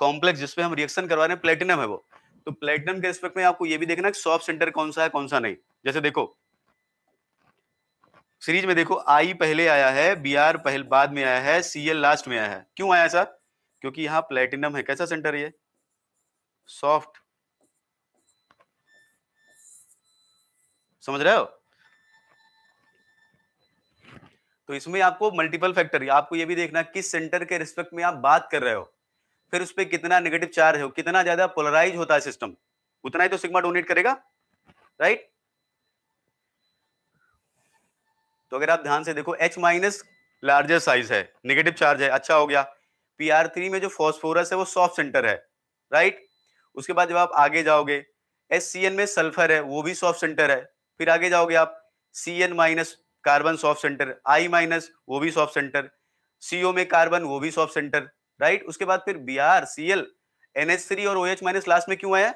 कॉम्प्लेक्स जिसपे हम रिएक्शन करवा रहे हैं प्लेटिनम है वो तो प्लेटिनम के रिस्पेक्ट में आपको ये भी देखना कि सॉफ्ट सेंटर कौन सा है कौन सा नहीं जैसे देखो सीरीज में देखो आई पहले आया है बी आर पहले बाद में आया है सी एल लास्ट में आया है क्यों आया सर क्योंकि यहां प्लेटिनम है कैसा सेंटर ये सॉफ्ट समझ रहे हो तो इसमें आपको मल्टीपल फैक्टर आपको ये भी देखना किस सेंटर के रिस्पेक्ट में आप बात कर रहे हो फिर उस पर कितना नेगेटिव चार्ज हो कितना ज्यादा पोलराइज होता है सिस्टम उतना ही तो सिग्मा डोनेट करेगा राइट तो अगर आप ध्यान से देखो H माइनस लार्जर साइज है नेगेटिव चार्ज है अच्छा हो गया पी आर थ्री में जो फॉस्फोरस है वो सॉफ्ट सेंटर है राइट उसके बाद जब आप आगे जाओगे एस सी एन में सल्फर है वो भी सॉफ्ट सेंटर है फिर आगे जाओगे आप C N minus carbon soft centre I minus वो भी सॉफ्ट सेंटर सीओ में कार्बन वो भी सॉफ्ट सेंटर राइट उसके बाद फिर B R C L NH three और ओ एच माइनस लास्ट में क्यों आया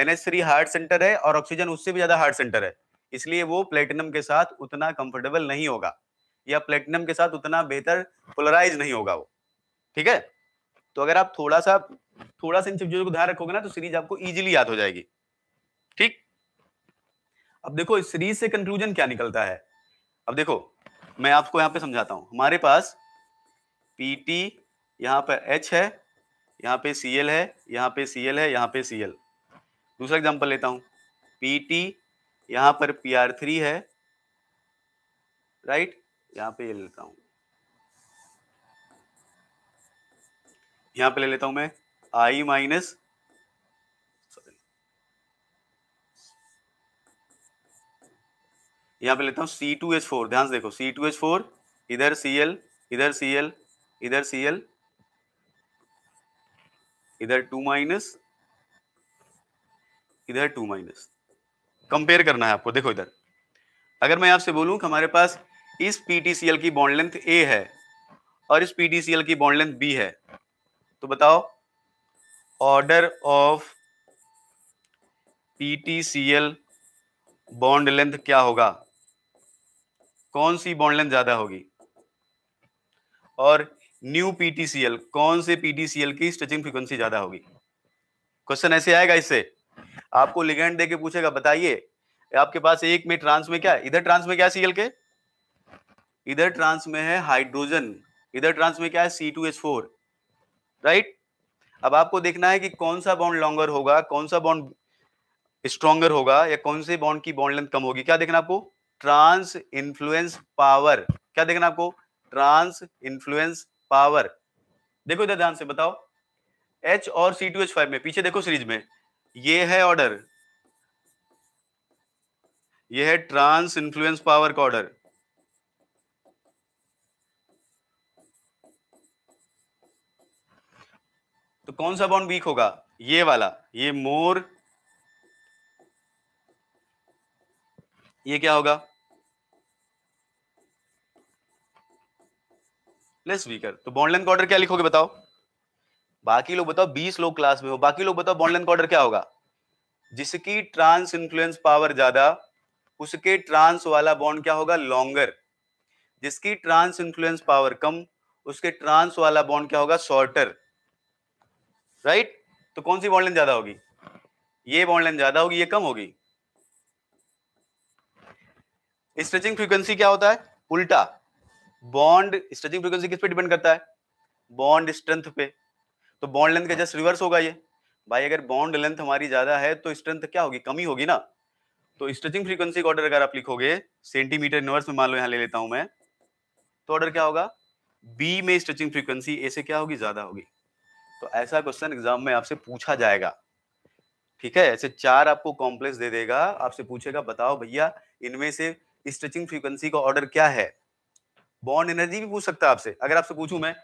एनएच थ्री हार्ड सेंटर है और ऑक्सीजन उससे भी ज्यादा हार्ड सेंटर है इसलिए वो प्लेटिनम के साथ उतना कंफर्टेबल नहीं होगा या प्लेटिनम के साथ उतना बेहतर पोलराइज नहीं होगा वो ठीक है तो अगर आप थोड़ा सा थोड़ा सा इन चीजों को ध्यान रखोगे ना तो सीरीज आपको इजीली याद हो जाएगी ठीक अब देखो इस सीरीज से कंक्लूजन क्या निकलता है अब देखो मैं आपको यहाँ पे समझाता हूँ हमारे पास पी टी यहाँ पर एच है यहाँ पे सी एल है यहाँ पे सी एल है यहाँ पे सी एल दूसरा एग्जाम्पल लेता हूँ पी टी यहाँ पर पी आर थ्री है राइट यहाँ पे ये यह लेता हूँ यहाँ पे ले लेता हूँ मैं आई माइनस यहाँ पे लेता हूँ सी टू एच फोर ध्यान से देखो सी टू एच फोर इधर सी एल इधर सी एल इधर सी एल इधर टू माइनस इधर टू माइनस कंपेयर करना है आपको देखो इधर अगर मैं आपसे बोलूं कि हमारे पास इस पीटीसीएल की बॉन्ड लेंथ ए है और इस पीटीसीएल की बॉन्ड लेंथ बी है तो बताओ order of PtCl bond length क्या होगा कौन सी बॉन्ड लेंथ ज्यादा होगी और न्यू पीटीसीएल कौन से पीटीसीएल की स्ट्रेचिंग फ्रीक्वेंसी ज्यादा होगी क्वेश्चन ऐसे आएगा इससे आपको लिगेंड देके पूछेगा बताइए आपके पास एक में ट्रांस में क्या इधर ट्रांस में क्या सीएल के इधर ट्रांस में है हाइड्रोजन इधर ट्रांस में क्या है C two H four right अब आपको देखना है कि कौन सा बॉन्ड लॉन्गर होगा कौन सा बॉन्ड स्ट्रॉन्गर होगा या कौन से बॉन्ड की बॉन्ड लेंथ कम होगी क्या देखना आपको ट्रांस इन्फ्लुएंस पावर क्या देखना आपको ट्रांस इन्फ्लुएंस पावर देखो इधर ध्यान से बताओ एच और सी टू एच फाइव में पीछे देखो सीरीज में ये है ऑर्डर ये है ट्रांस इन्फ्लुएंस पावर का ऑर्डर तो कौन सा बॉन्ड वीक होगा ये वाला ये मोर ये क्या होगा लेस वीकर तो बॉन्ड लेंथ क्या लिखोगे बताओ बाकी लोग बताओ 20 लोग क्लास में हो बाकी लोग बताओ बॉन्ड लेंथ क्या होगा जिसकी ट्रांस इंफ्लुएंस पावर ज्यादा उसके ट्रांस वाला बॉन्ड क्या होगा लॉन्गर जिसकी ट्रांस इंफ्लुएंस पावर कम उसके ट्रांस वाला बॉन्ड क्या होगा शॉर्टर राइट तो कौन सी बॉन्ड लेंथ ज्यादा होगी ये बॉन्ड लेंथ ज्यादा होगी ये कम होगी स्ट्रेचिंग फ्रीक्वेंसी क्या होता है उल्टा बॉन्ड स्ट्रेचिंग फ्रीक्वेंसी किस पे डिपेंड करता है बॉन्ड स्ट्रेंथ पे तो बॉन्ड लेंथ का जस्ट रिवर्स होगा ये भाई अगर बॉन्ड लेंथ हमारी ज्यादा है तो स्ट्रेंथ क्या होगी कमी होगी ना तो स्ट्रेचिंग फ्रीक्वेंसी का ऑर्डर अगर आप लिखोगे सेंटीमीटर इनवर्स में मान लो यहाँ ले लेता हूं मैं तो ऑर्डर क्या होगा बी में स्ट्रेचिंग फ्रीक्वेंसी ऐसे क्या होगी ज्यादा होगी तो ऐसा क्वेश्चन एग्जाम में आपसे पूछा जाएगा ठीक है ऐसे चार आपको कॉम्प्लेक्स दे देगा आपसे पूछेगा बताओ भैया इनमें से स्ट्रेचिंग फ्रीक्वेंसी का ऑर्डर क्या है बॉन्ड एनर्जी भी पूछ सकता है आपसे अगर आपसे पूछूं मैं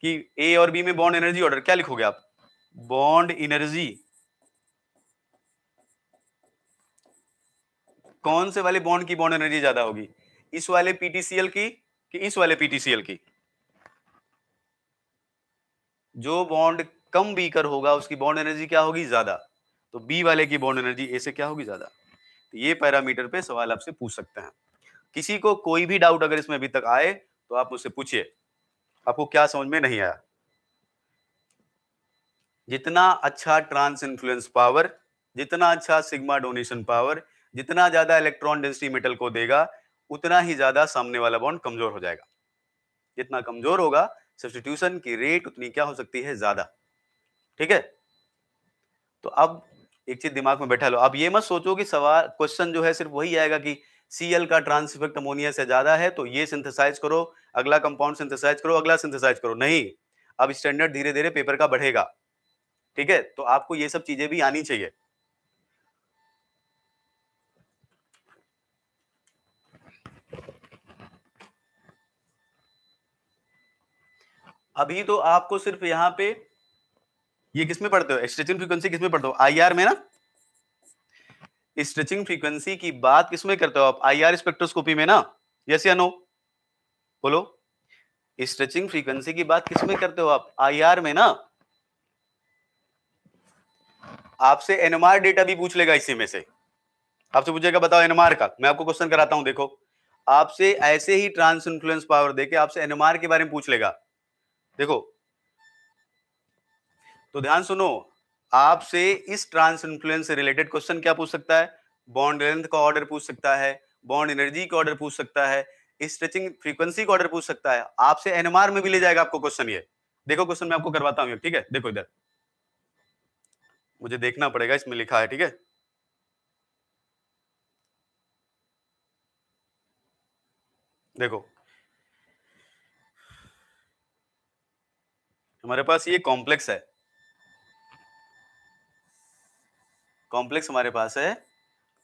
कि ए और बी में बॉन्ड एनर्जी ऑर्डर क्या लिखोगे आप बॉन्ड एनर्जी कौन से वाले बॉन्ड की बॉन्ड एनर्जी ज्यादा होगी इस वाले पीटीसीएल की कि इस वाले पीटीसीएल की जो बॉन्ड कम बीकर होगा उसकी बॉन्ड एनर्जी क्या होगी ज्यादा तो बी वाले की बॉन्ड एनर्जी ए से क्या होगी ज्यादा तो ये पैरामीटर पे सवाल आपसे पूछ सकते हैं किसी को कोई भी डाउट अगर इसमें अभी तक आए तो आप मुझसे पूछिए आपको क्या समझ में नहीं आया जितना अच्छा ट्रांस इन्फ्लुएंस पावर जितना अच्छा सिग्मा डोनेशन पावर जितना ज्यादा इलेक्ट्रॉन डेंसिटी मेटल को देगा उतना ही ज्यादा सामने वाला बॉन्ड कमजोर हो जाएगा जितना कमजोर होगा सब्सटीट्यूशन की रेट उतनी क्या हो सकती है ज्यादा ठीक है तो अब एक चीज दिमाग में बैठा लो अब ये मत सोचो कि सवाल क्वेश्चन जो है सिर्फ वही आएगा कि सी एल का ट्रांसफेक्ट अमोनिया से ज्यादा है तो ये सिंथेसाइज करो अगला कंपाउंड सिंथेसाइज करो अगला सिंथेसाइज करो नहीं अब स्टैंडर्ड धीरे धीरे पेपर का बढ़ेगा ठीक है तो आपको ये सब चीजें भी आनी चाहिए अभी तो आपको सिर्फ यहां पे ये किसमें पढ़ते हो स्ट्रेचिंग फ्रीक्वेंसी किसमें पढ़ते हो आईआर में ना स्ट्रेचिंग फ्रीक्वेंसी की बात किसमें करते हो आप आईआर स्पेक्ट्रोस्कोपी में ना यस या नो बोलो स्ट्रेचिंग फ्रीक्वेंसी की बात किसमें करते हो आप आईआर में ना आपसे एनएमआर डेटा भी पूछ लेगा इसी में से आपसे पूछेगा बताओ एनएमआर का मैं आपको क्वेश्चन कराता हूं देखो आपसे ऐसे ही ट्रांस इन्फ्लुएंस पावर देके आपसे एनएमआर के बारे में पूछ लेगा देखो तो ध्यान सुनो आपसे इस ट्रांस इन्फ्लुएंस से रिलेटेड क्वेश्चन क्या पूछ सकता है बॉन्ड लेंथ का ऑर्डर पूछ सकता है बॉन्ड एनर्जी का ऑर्डर पूछ सकता है स्ट्रेचिंग फ्रीक्वेंसी का ऑर्डर पूछ सकता है आपसे एनएमआर में भी ले जाएगा आपको क्वेश्चन ये देखो क्वेश्चन मैं आपको करवाता हूँ ठीक है देखो इधर मुझे देखना पड़ेगा इसमें लिखा है ठीक है देखो हमारे पास ये कॉम्प्लेक्स है कॉम्प्लेक्स हमारे पास है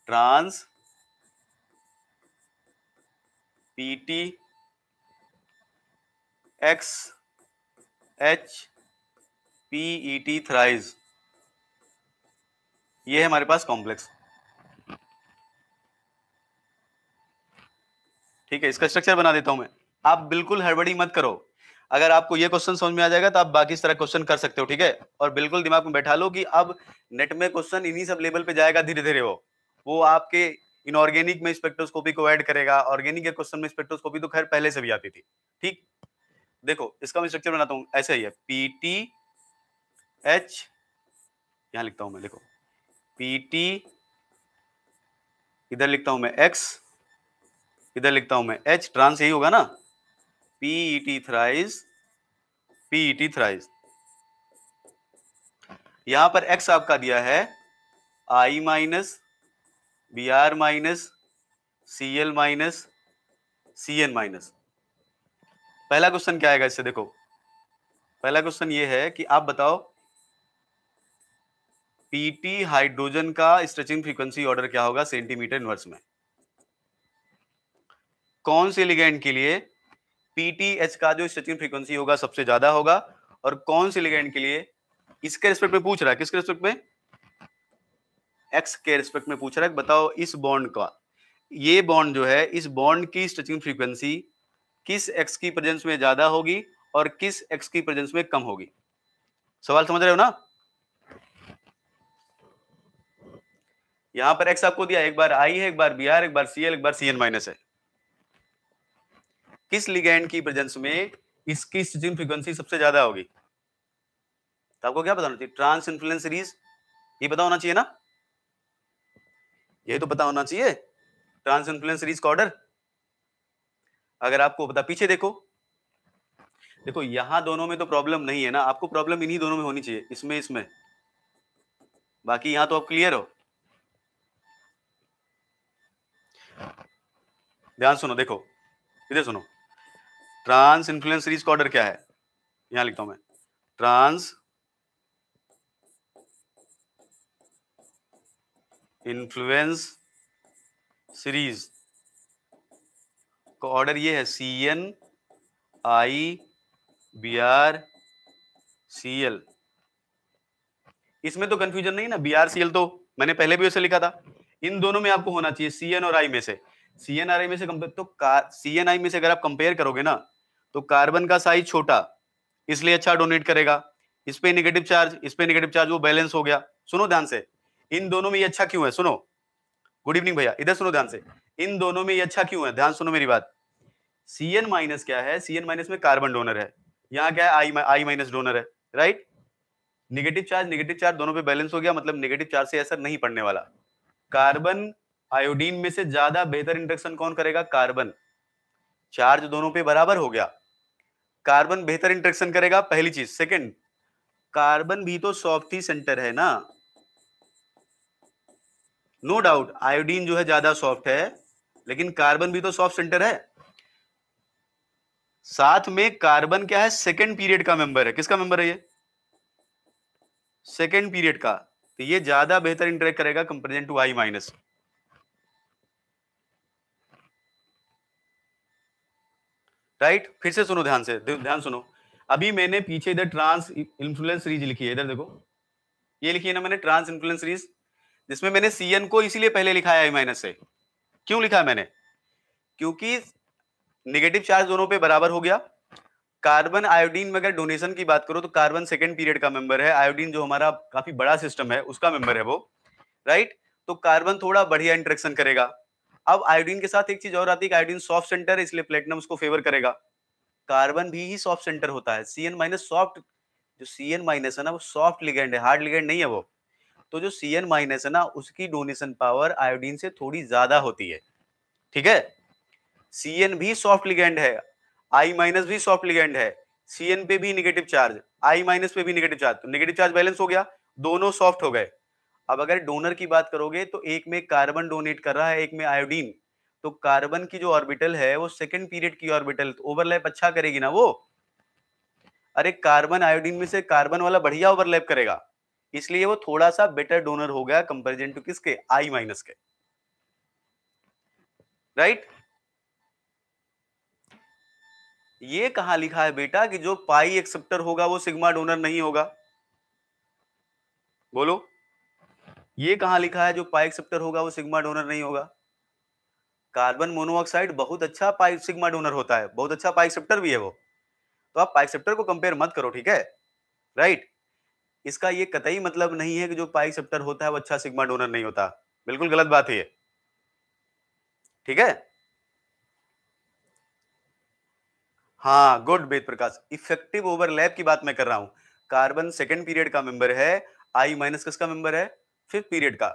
trans Pt X H P T thrice ये है हमारे पास कॉम्प्लेक्स ठीक है इसका स्ट्रक्चर बना देता हूं मैं आप बिल्कुल हड़बड़ी मत करो अगर आपको ये क्वेश्चन समझ में आ जाएगा तो आप बाकी तरह क्वेश्चन कर सकते हो ठीक है और बिल्कुल दिमाग में बैठा लो कि अब नेट में क्वेश्चन इन्हीं सब लेवल पे जाएगा धीरे धीरे वो वो आपके इनऑर्गेनिक में स्पेक्ट्रोस्कोपी को ऐड करेगा ऑर्गेनिक के क्वेश्चन में स्पेक्ट्रोस्कोपी तो खैर पहले से भी आती थी ठीक देखो इसका मैं स्ट्रक्चर बनाता हूँ ऐसा ही है पी टी एच यहां लिखता हूं मैं देखो पी टी इधर लिखता हूं मैं एक्स इधर लिखता हूं मैं एच ट्रांस यही होगा ना पीईटी थ्राइज पीईटी थ्राइज यहां पर एक्स आपका दिया है I minus B R minus C L minus C N minus पहला क्वेश्चन क्या आएगा इससे देखो पहला क्वेश्चन ये है कि आप बताओ पीटी हाइड्रोजन का स्ट्रेचिंग फ्रीक्वेंसी ऑर्डर क्या होगा सेंटीमीटर इनवर्स में कौन से लिगेंड के लिए पीटीएच का जो स्ट्रेचिंग फ्रीक्वेंसी होगा सबसे ज्यादा होगा और कौन से लिगेंड के लिए इसके रिस्पेक्ट में पूछ रहा है किसके रिस्पेक्ट में एक्स के रिस्पेक्ट में पूछ रहा है बताओ इस बॉन्ड का ये बॉन्ड जो है इस बॉन्ड की स्ट्रेचिंग फ्रीक्वेंसी किस एक्स की प्रेजेंस में ज्यादा होगी और किस एक्स की प्रेजेंस में कम होगी सवाल समझ रहे हो ना यहां पर एक्स आपको दिया एक बार आई है एक बार बी आर एक बार सी एल एक बार सी एन माइनस है किस लिगेंड की प्रेजेंस में इसकी स्टिचिंग फ्रीक्वेंसी सबसे ज्यादा होगी तो आपको क्या बताना चाहिए ट्रांस इन्फ्लुएंस सीरीज ये पता होना चाहिए ना यही तो पता होना चाहिए ट्रांस इन्फ्लुएंस सीरीज का ऑर्डर अगर आपको पता पीछे देखो देखो यहां दोनों में तो प्रॉब्लम नहीं है ना आपको प्रॉब्लम इन्हीं दोनों में होनी चाहिए इसमें इसमें बाकी यहां तो आप क्लियर हो ध्यान सुनो देखो इधर सुनो ट्रांस इन्फ्लुएंस सीरीज का ऑर्डर क्या है यहां लिखता हूं मैं ट्रांस इन्फ्लुएंस सीरीज का ऑर्डर ये है C N I B R C L इसमें तो कंफ्यूजन नहीं ना बी आर सी एल तो मैंने पहले भी उसे लिखा था इन दोनों में आपको होना चाहिए सी एन और आई में से सी एन आर आई में से कंपेयर तो सी एन आई में से अगर आप कंपेयर करोगे ना तो कार्बन का साइज छोटा इसलिए अच्छा डोनेट करेगा इस पे नेगेटिव चार्ज इस पे नेगेटिव चार्ज वो बैलेंस हो गया सुनो ध्यान से इन दोनों में ये अच्छा क्यों है सुनो गुड इवनिंग भैया इधर सुनो ध्यान से इन दोनों में ये अच्छा क्यों है ध्यान सुनो मेरी बात सी एन माइनस क्या है सी एन माइनस में कार्बन डोनर है यहाँ क्या है आई माइनस डोनर है right negative charge negative charge दोनों पे बैलेंस हो गया मतलब निगेटिव चार्ज से असर नहीं पड़ने वाला कार्बन आयोडीन में से ज्यादा बेहतर इंडक्शन कौन करेगा कार्बन चार्ज दोनों पे बराबर हो गया कार्बन बेहतर इंटरेक्शन करेगा पहली चीज सेकंड कार्बन भी तो सॉफ्ट ही सेंटर है ना नो डाउट आयोडीन जो है ज्यादा सॉफ्ट है लेकिन कार्बन भी तो सॉफ्ट सेंटर है साथ में कार्बन क्या है सेकेंड पीरियड का मेंबर है किसका मेंबर है ये सेकेंड पीरियड का तो ये ज्यादा बेहतर इंटरेक्ट करेगा comparison to I minus right right? फिर से सुनो ध्यान से ध्यान सुनो अभी मैंने पीछे इधर ट्रांस इन्फ्लुएंस सीरीज लिखी है इधर देखो ये लिखी है ना मैंने ट्रांस इन्फ्लुएंस सीरीज जिसमें मैंने सी एन को इसीलिए पहले लिखा है माइनस से क्यों लिखा है मैंने क्योंकि नेगेटिव चार्ज दोनों पे बराबर हो गया कार्बन आयोडीन में अगर डोनेशन की बात करो तो कार्बन सेकेंड पीरियड का मेंबर है आयोडीन जो हमारा काफी बड़ा सिस्टम है उसका मेंबर है वो राइट right? तो कार्बन थोड़ा बढ़िया इंट्रेक्शन करेगा अब आयोडीन के साथ एक चीज और आती है आयोडीन सॉफ्ट सेंटर है इसलिए प्लेटिनम उसको फेवर करेगा कार्बन भी ही सॉफ्ट सेंटर होता है सी एन माइनस सॉफ्ट जो सी एन माइनस है ना वो सॉफ्ट लिगेंड है हार्ड लिगेंड नहीं है वो तो जो सी एन माइनस है ना उसकी डोनेशन पावर आयोडीन से थोड़ी ज्यादा होती है ठीक है सी एन भी सॉफ्ट लिगेंड है आई माइनस भी सॉफ्ट लिगेंड है सी एन पे भी निगेटिव चार्ज आई माइनस पे भी निगेटिव चार्ज तो निगेटिव चार्ज बैलेंस हो गया दोनों सॉफ्ट हो गए अब अगर डोनर की बात करोगे तो एक में कार्बन डोनेट कर रहा है एक में आयोडीन तो कार्बन की जो ऑर्बिटल है वो सेकेंड पीरियड की ऑर्बिटल तो ओवरलैप अच्छा करेगी ना वो अरे कार्बन आयोडीन में से कार्बन वाला बढ़िया ओवरलैप करेगा इसलिए वो थोड़ा सा बेटर डोनर हो गया कंपेरिजन टू किसके आई माइनस के राइट ये कहा लिखा है बेटा कि जो पाई एक्सेप्टर होगा वो सिग्मा डोनर नहीं होगा बोलो ये कहा लिखा है जो पाई एक्सेप्टर होगा वो सिग्मा डोनर नहीं होगा कार्बन मोनोऑक्साइड बहुत अच्छा पाई सिग्मा डोनर होता है बहुत अच्छा पाई एक्सेप्टर भी है वो तो आप पाई एक्सेप्टर को कंपेयर मत करो ठीक है राइट इसका ये कतई मतलब नहीं है कि जो पाई एक्सेप्टर होता है वो अच्छा सिग्मा डोनर नहीं होता बिल्कुल गलत बात है ठीक है हाँ good Ved Prakash effective overlap की बात मैं कर रहा हूं कार्बन सेकेंड पीरियड का मेंबर है आई माइनस किसका मेंबर है फिफ्थ पीरियड का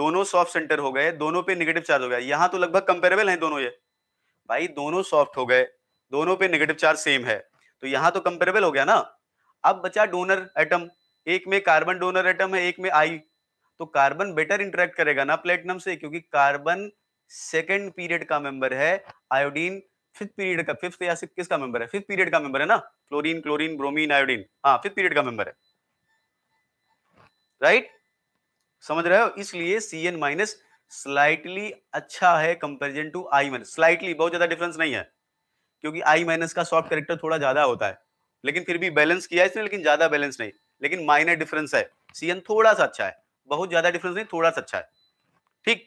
दोनों सॉफ्ट सेंटर हो गए दोनों पे निगेटिव चार्ज हो गया यहाँ तो लगभग कंपेरेबल है दोनों ये भाई दोनों सॉफ्ट हो गए दोनों पे निगेटिव चार्ज सेम है तो यहाँ तो कंपेरेबल हो गया ना अब बचा डोनर एटम एक में कार्बन डोनर एटम है एक में आई तो कार्बन बेटर इंटरेक्ट करेगा ना प्लेटनम से क्योंकि कार्बन सेकेंड पीरियड का मेंबर है आयोडीन फिफ्थ पीरियड का फिफ्थ या सिक्स किसका मेंबर है फिफ्थ पीरियड का मेंबर है ना क्लोरीन क्लोरीन ब्रोमीन आयोडीन हाँ फिफ्थ पीरियड का मेंबर है राइट समझ रहे हो इसलिए सी एन माइनस स्लाइटली अच्छा है comparison to I minus slightly बहुत ज्यादा डिफरेंस नहीं है क्योंकि आई माइनस का सॉफ्ट करेक्टर थोड़ा ज्यादा होता है लेकिन फिर भी बैलेंस किया इसने लेकिन ज्यादा बैलेंस नहीं लेकिन माइनर डिफरेंस है सी एन थोड़ा सा अच्छा है बहुत ज्यादा डिफरेंस नहीं थोड़ा सा अच्छा है ठीक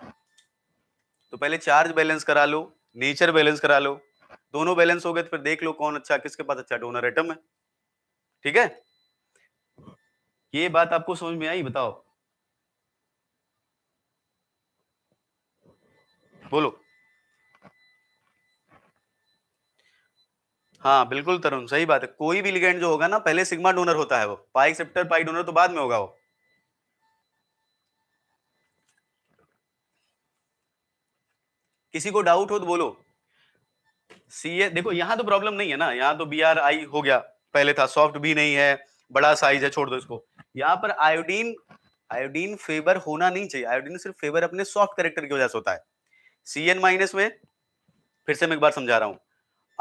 तो पहले चार्ज बैलेंस करा लो नेचर बैलेंस करा लो दोनों बैलेंस हो गए तो फिर देख लो कौन अच्छा किसके पास अच्छा डोनर एटम है ठीक है ये बात आपको समझ में आई बताओ बोलो हाँ बिल्कुल तरुण सही बात है कोई भी लिगेंड जो होगा ना पहले सिग्मा डोनर होता है वो पाई एक्सेप्टर पाई डोनर तो बाद में होगा वो किसी को डाउट हो तो बोलो सी ए देखो यहां तो प्रॉब्लम नहीं है ना यहाँ तो बी आर आई हो गया पहले था सॉफ्ट भी नहीं है बड़ा साइज है छोड़ दो इसको यहां पर आयोडीन आयोडीन फेवर होना नहीं चाहिए आयोडीन सिर्फ फेवर अपने सॉफ्ट करेक्टर की वजह से होता है सी एन माइनस में फिर से मैं एक बार समझा रहा हूं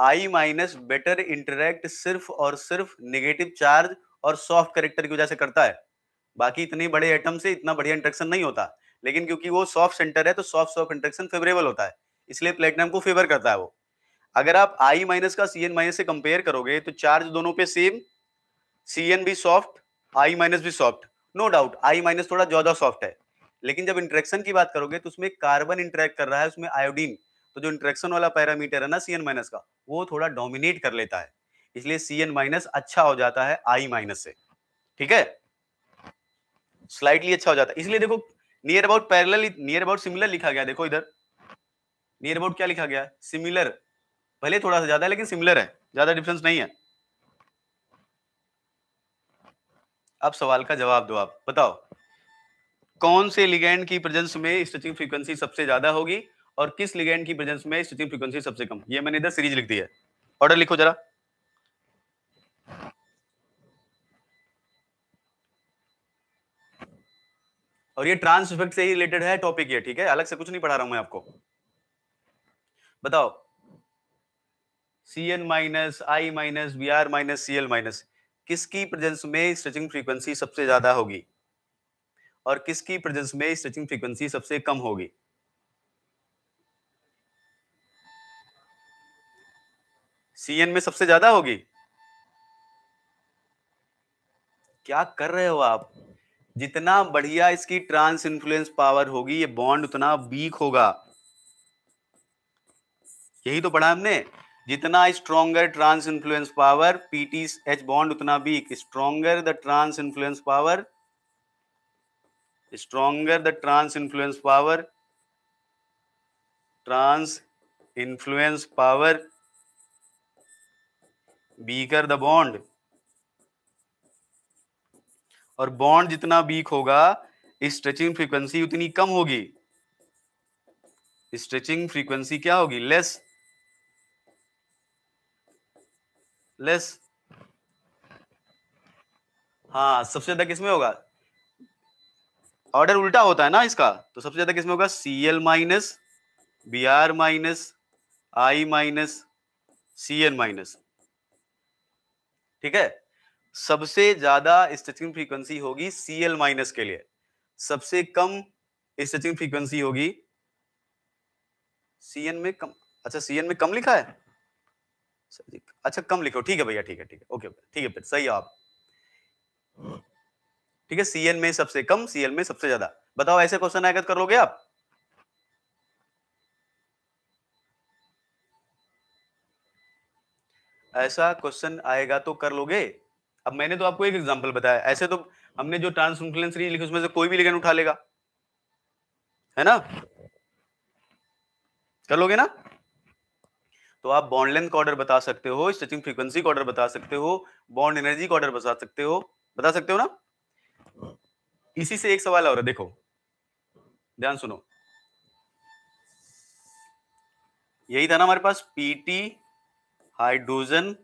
आई माइनस बेटर इंटरेक्ट सिर्फ और सिर्फ निगेटिव चार्ज और सॉफ्ट करेक्टर की वजह से करता है बाकी इतने बड़े एटम से इतना बढ़िया इंट्रेक्शन नहीं होता लेकिन क्योंकि वो सॉफ्ट सेंटर है तो सॉफ्ट सॉफ्ट इंट्रेक्शन फेवरेबल होता है इसलिए प्लेटिनम को फेवर करता है वो अगर आप आई माइनस का सी एन माइनस से कंपेयर करोगे तो चार्ज दोनों पे सेम सी एन भी सॉफ्ट आई माइनस भी soft no doubt I minus थोड़ा ज्यादा सॉफ्ट है लेकिन जब इंट्रेक्शन की बात करोगे तो उसमें कार्बन इंट्रैक्ट कर रहा है उसमें आयोडीन तो जो इंट्रेक्शन वाला पैरामीटर है ना सी माइनस का वो थोड़ा डोमिनेट कर लेता है इसलिए सी माइनस अच्छा हो जाता है आई माइनस से ठीक है स्लाइडली अच्छा हो जाता है इसलिए देखो near about parallel near about similar लिखा गया देखो इधर नियर अबाउट क्या लिखा गया सिमिलर भले थोड़ा सा ज्यादा है लेकिन सिमिलर है ज्यादा डिफरेंस नहीं है अब सवाल का जवाब दो आप बताओ कौन से लिगेंड की प्रेजेंस में स्ट्रेचिंग फ्रीक्वेंसी सबसे ज्यादा होगी और किस लिगेंड की प्रेजेंस में स्ट्रेचिंग फ्रीक्वेंसी सबसे कम ये मैंने इधर सीरीज लिख दी है ऑर्डर लिखो जरा और ये ट्रांस इफेक्ट से ही रिलेटेड है टॉपिक ये ठीक है अलग से कुछ नहीं पढ़ा रहा हूं मैं आपको बताओ C N minus I minus B R minus C L minus किसकी प्रेजेंस में स्ट्रेचिंग फ्रीक्वेंसी सबसे ज्यादा होगी और किसकी प्रेजेंस में स्ट्रेचिंग फ्रीक्वेंसी सबसे कम होगी सी एन में सबसे ज्यादा होगी क्या कर रहे हो आप जितना बढ़िया इसकी ट्रांस इन्फ्लुएंस पावर होगी ये बॉन्ड उतना वीक होगा यही तो पढ़ा हमने जितना stronger trans influence power Pt H bond उतना weak stronger the trans influence power stronger the trans influence power trans influence power weaker the bond और बॉन्ड जितना वीक होगा स्ट्रेचिंग फ्रीक्वेंसी उतनी कम होगी स्ट्रेचिंग फ्रीक्वेंसी क्या होगी लेस लेस हाँ सबसे ज्यादा किसमें होगा ऑर्डर उल्टा होता है ना इसका तो सबसे ज्यादा किसमें होगा C L minus B R minus I minus C N minus ठीक है सबसे ज्यादा स्ट्रेचिंग फ्रीक्वेंसी होगी सी एल माइनस के लिए सबसे कम स्ट्रेचिंग फ्रीक्वेंसी होगी सी एन में कम अच्छा सी एन में कम लिखा है अच्छा कम लिखो ठीक है भैया ठीक है ठीक है ओके ठीक है फिर सही आप ठीक है सीएन में सबसे कम सीएल में सबसे ज्यादा बताओ ऐसे क्वेश्चन आएगा कर लोगे आप ऐसा क्वेश्चन आएगा तो कर लोगे अब मैंने तो आपको एक एग्जांपल बताया ऐसे तो हमने जो ट्रांस नहीं लिखी उसमें से कोई भी लिगन उठा लेगा है ना कर लोगे ना तो आप बॉन्ड लेंथ का ऑर्डर बता सकते हो स्ट्रेचिंग फ्रीक्वेंसी का ऑर्डर बता सकते हो बॉन्ड एनर्जी का ऑर्डर बता सकते हो बता सकते हो ना इसी से एक सवाल और है देखो ध्यान सुनो यही था ना हमारे पास Pt hydrogen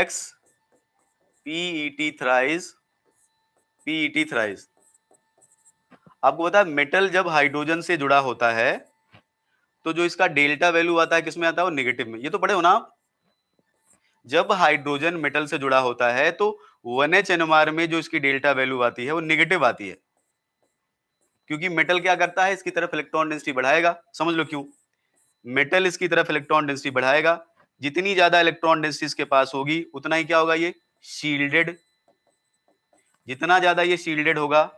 X PEt thrice PEt thrice आपको पता है मेटल जब हाइड्रोजन से जुड़ा होता है तो जो इसका डेल्टा वैल्यू आता है किसमें आता है वो निगेटिव में ये तो पढ़े हो ना आप जब हाइड्रोजन मेटल से जुड़ा होता है तो वन एच एनएमआर में जो इसकी डेल्टा वैल्यू आती है वो निगेटिव आती है क्योंकि मेटल क्या करता है इसकी तरफ इलेक्ट्रॉन डेंसिटी बढ़ाएगा समझ लो क्यों मेटल इसकी तरफ इलेक्ट्रॉन डेंसिटी बढ़ाएगा जितनी ज्यादा इलेक्ट्रॉन डेंसिटी इसके पास होगी उतना ही क्या होगा ये शील्डेड जितना ज्यादा ये शील्डेड होगा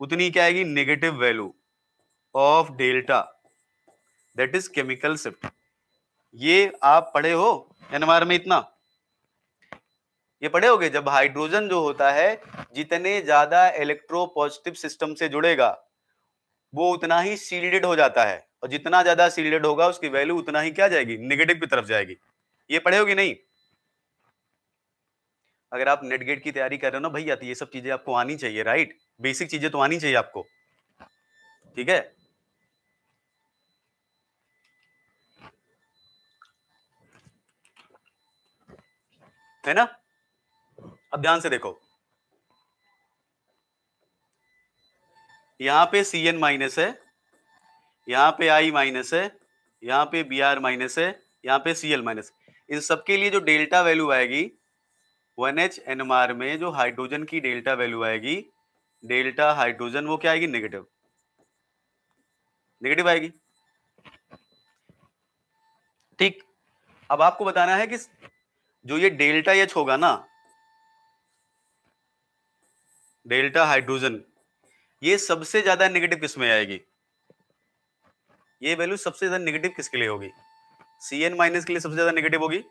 उतनी क्या आएगी negative value of delta that is chemical shift ये आप पढ़े हो एनवायर में इतना ये पढ़े होगे जब हाइड्रोजन जो होता है जितने ज्यादा इलेक्ट्रो पॉजिटिव सिस्टम से जुड़ेगा वो उतना ही सील्डेड हो जाता है और जितना ज्यादा सील्डेड होगा उसकी वैल्यू उतना ही क्या जाएगी निगेटिव की तरफ जाएगी ये पढ़े होगी नहीं अगर आप नेट गेट की तैयारी कर रहे हो ना भैया तो ये सब चीजें आपको आनी चाहिए राइट बेसिक चीजें तो आनी चाहिए आपको ठीक है है ना अब ध्यान से देखो यहां पे सी एन माइनस है यहां पे आई माइनस है यहां पे बी आर माइनस है यहां पे सी एल माइनस इन सबके लिए जो डेल्टा वैल्यू आएगी one H N M R में जो हाइड्रोजन की डेल्टा वैल्यू आएगी डेल्टा हाइड्रोजन वो क्या आएगी नेगेटिव नेगेटिव आएगी ठीक अब आपको बताना है कि जो ये डेल्टा एच होगा ना डेल्टा हाइड्रोजन ये सबसे ज्यादा नेगेटिव किस में आएगी ये वैल्यू सबसे ज्यादा नेगेटिव किसके लिए होगी सी एन माइनस के लिए सबसे ज्यादा नेगेटिव होगी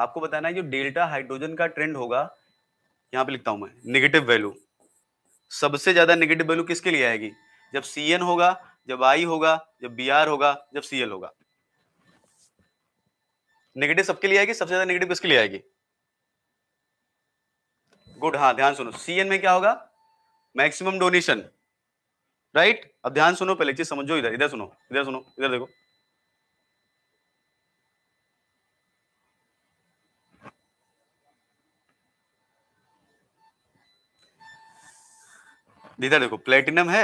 आपको बताना है जो डेल्टा हाइड्रोजन का ट्रेंड होगा यहां पे लिखता हूं मैं नेगेटिव वैल्यू सबसे ज्यादा नेगेटिव वैल्यू किसके लिए आएगी जब सी एन होगा जब आई होगा जब बी आर होगा जब सी एल होगा नेगेटिव सबके लिए आएगी सबसे ज्यादा नेगेटिव किसके लिए आएगी गुड हाँ ध्यान सुनो सी में क्या होगा मैक्सिमम डोनेशन राइट अब ध्यान सुनो पहले चीज समझो इधर इधर सुनो इधर सुनो इधर देखो इधर देखो प्लेटिनम है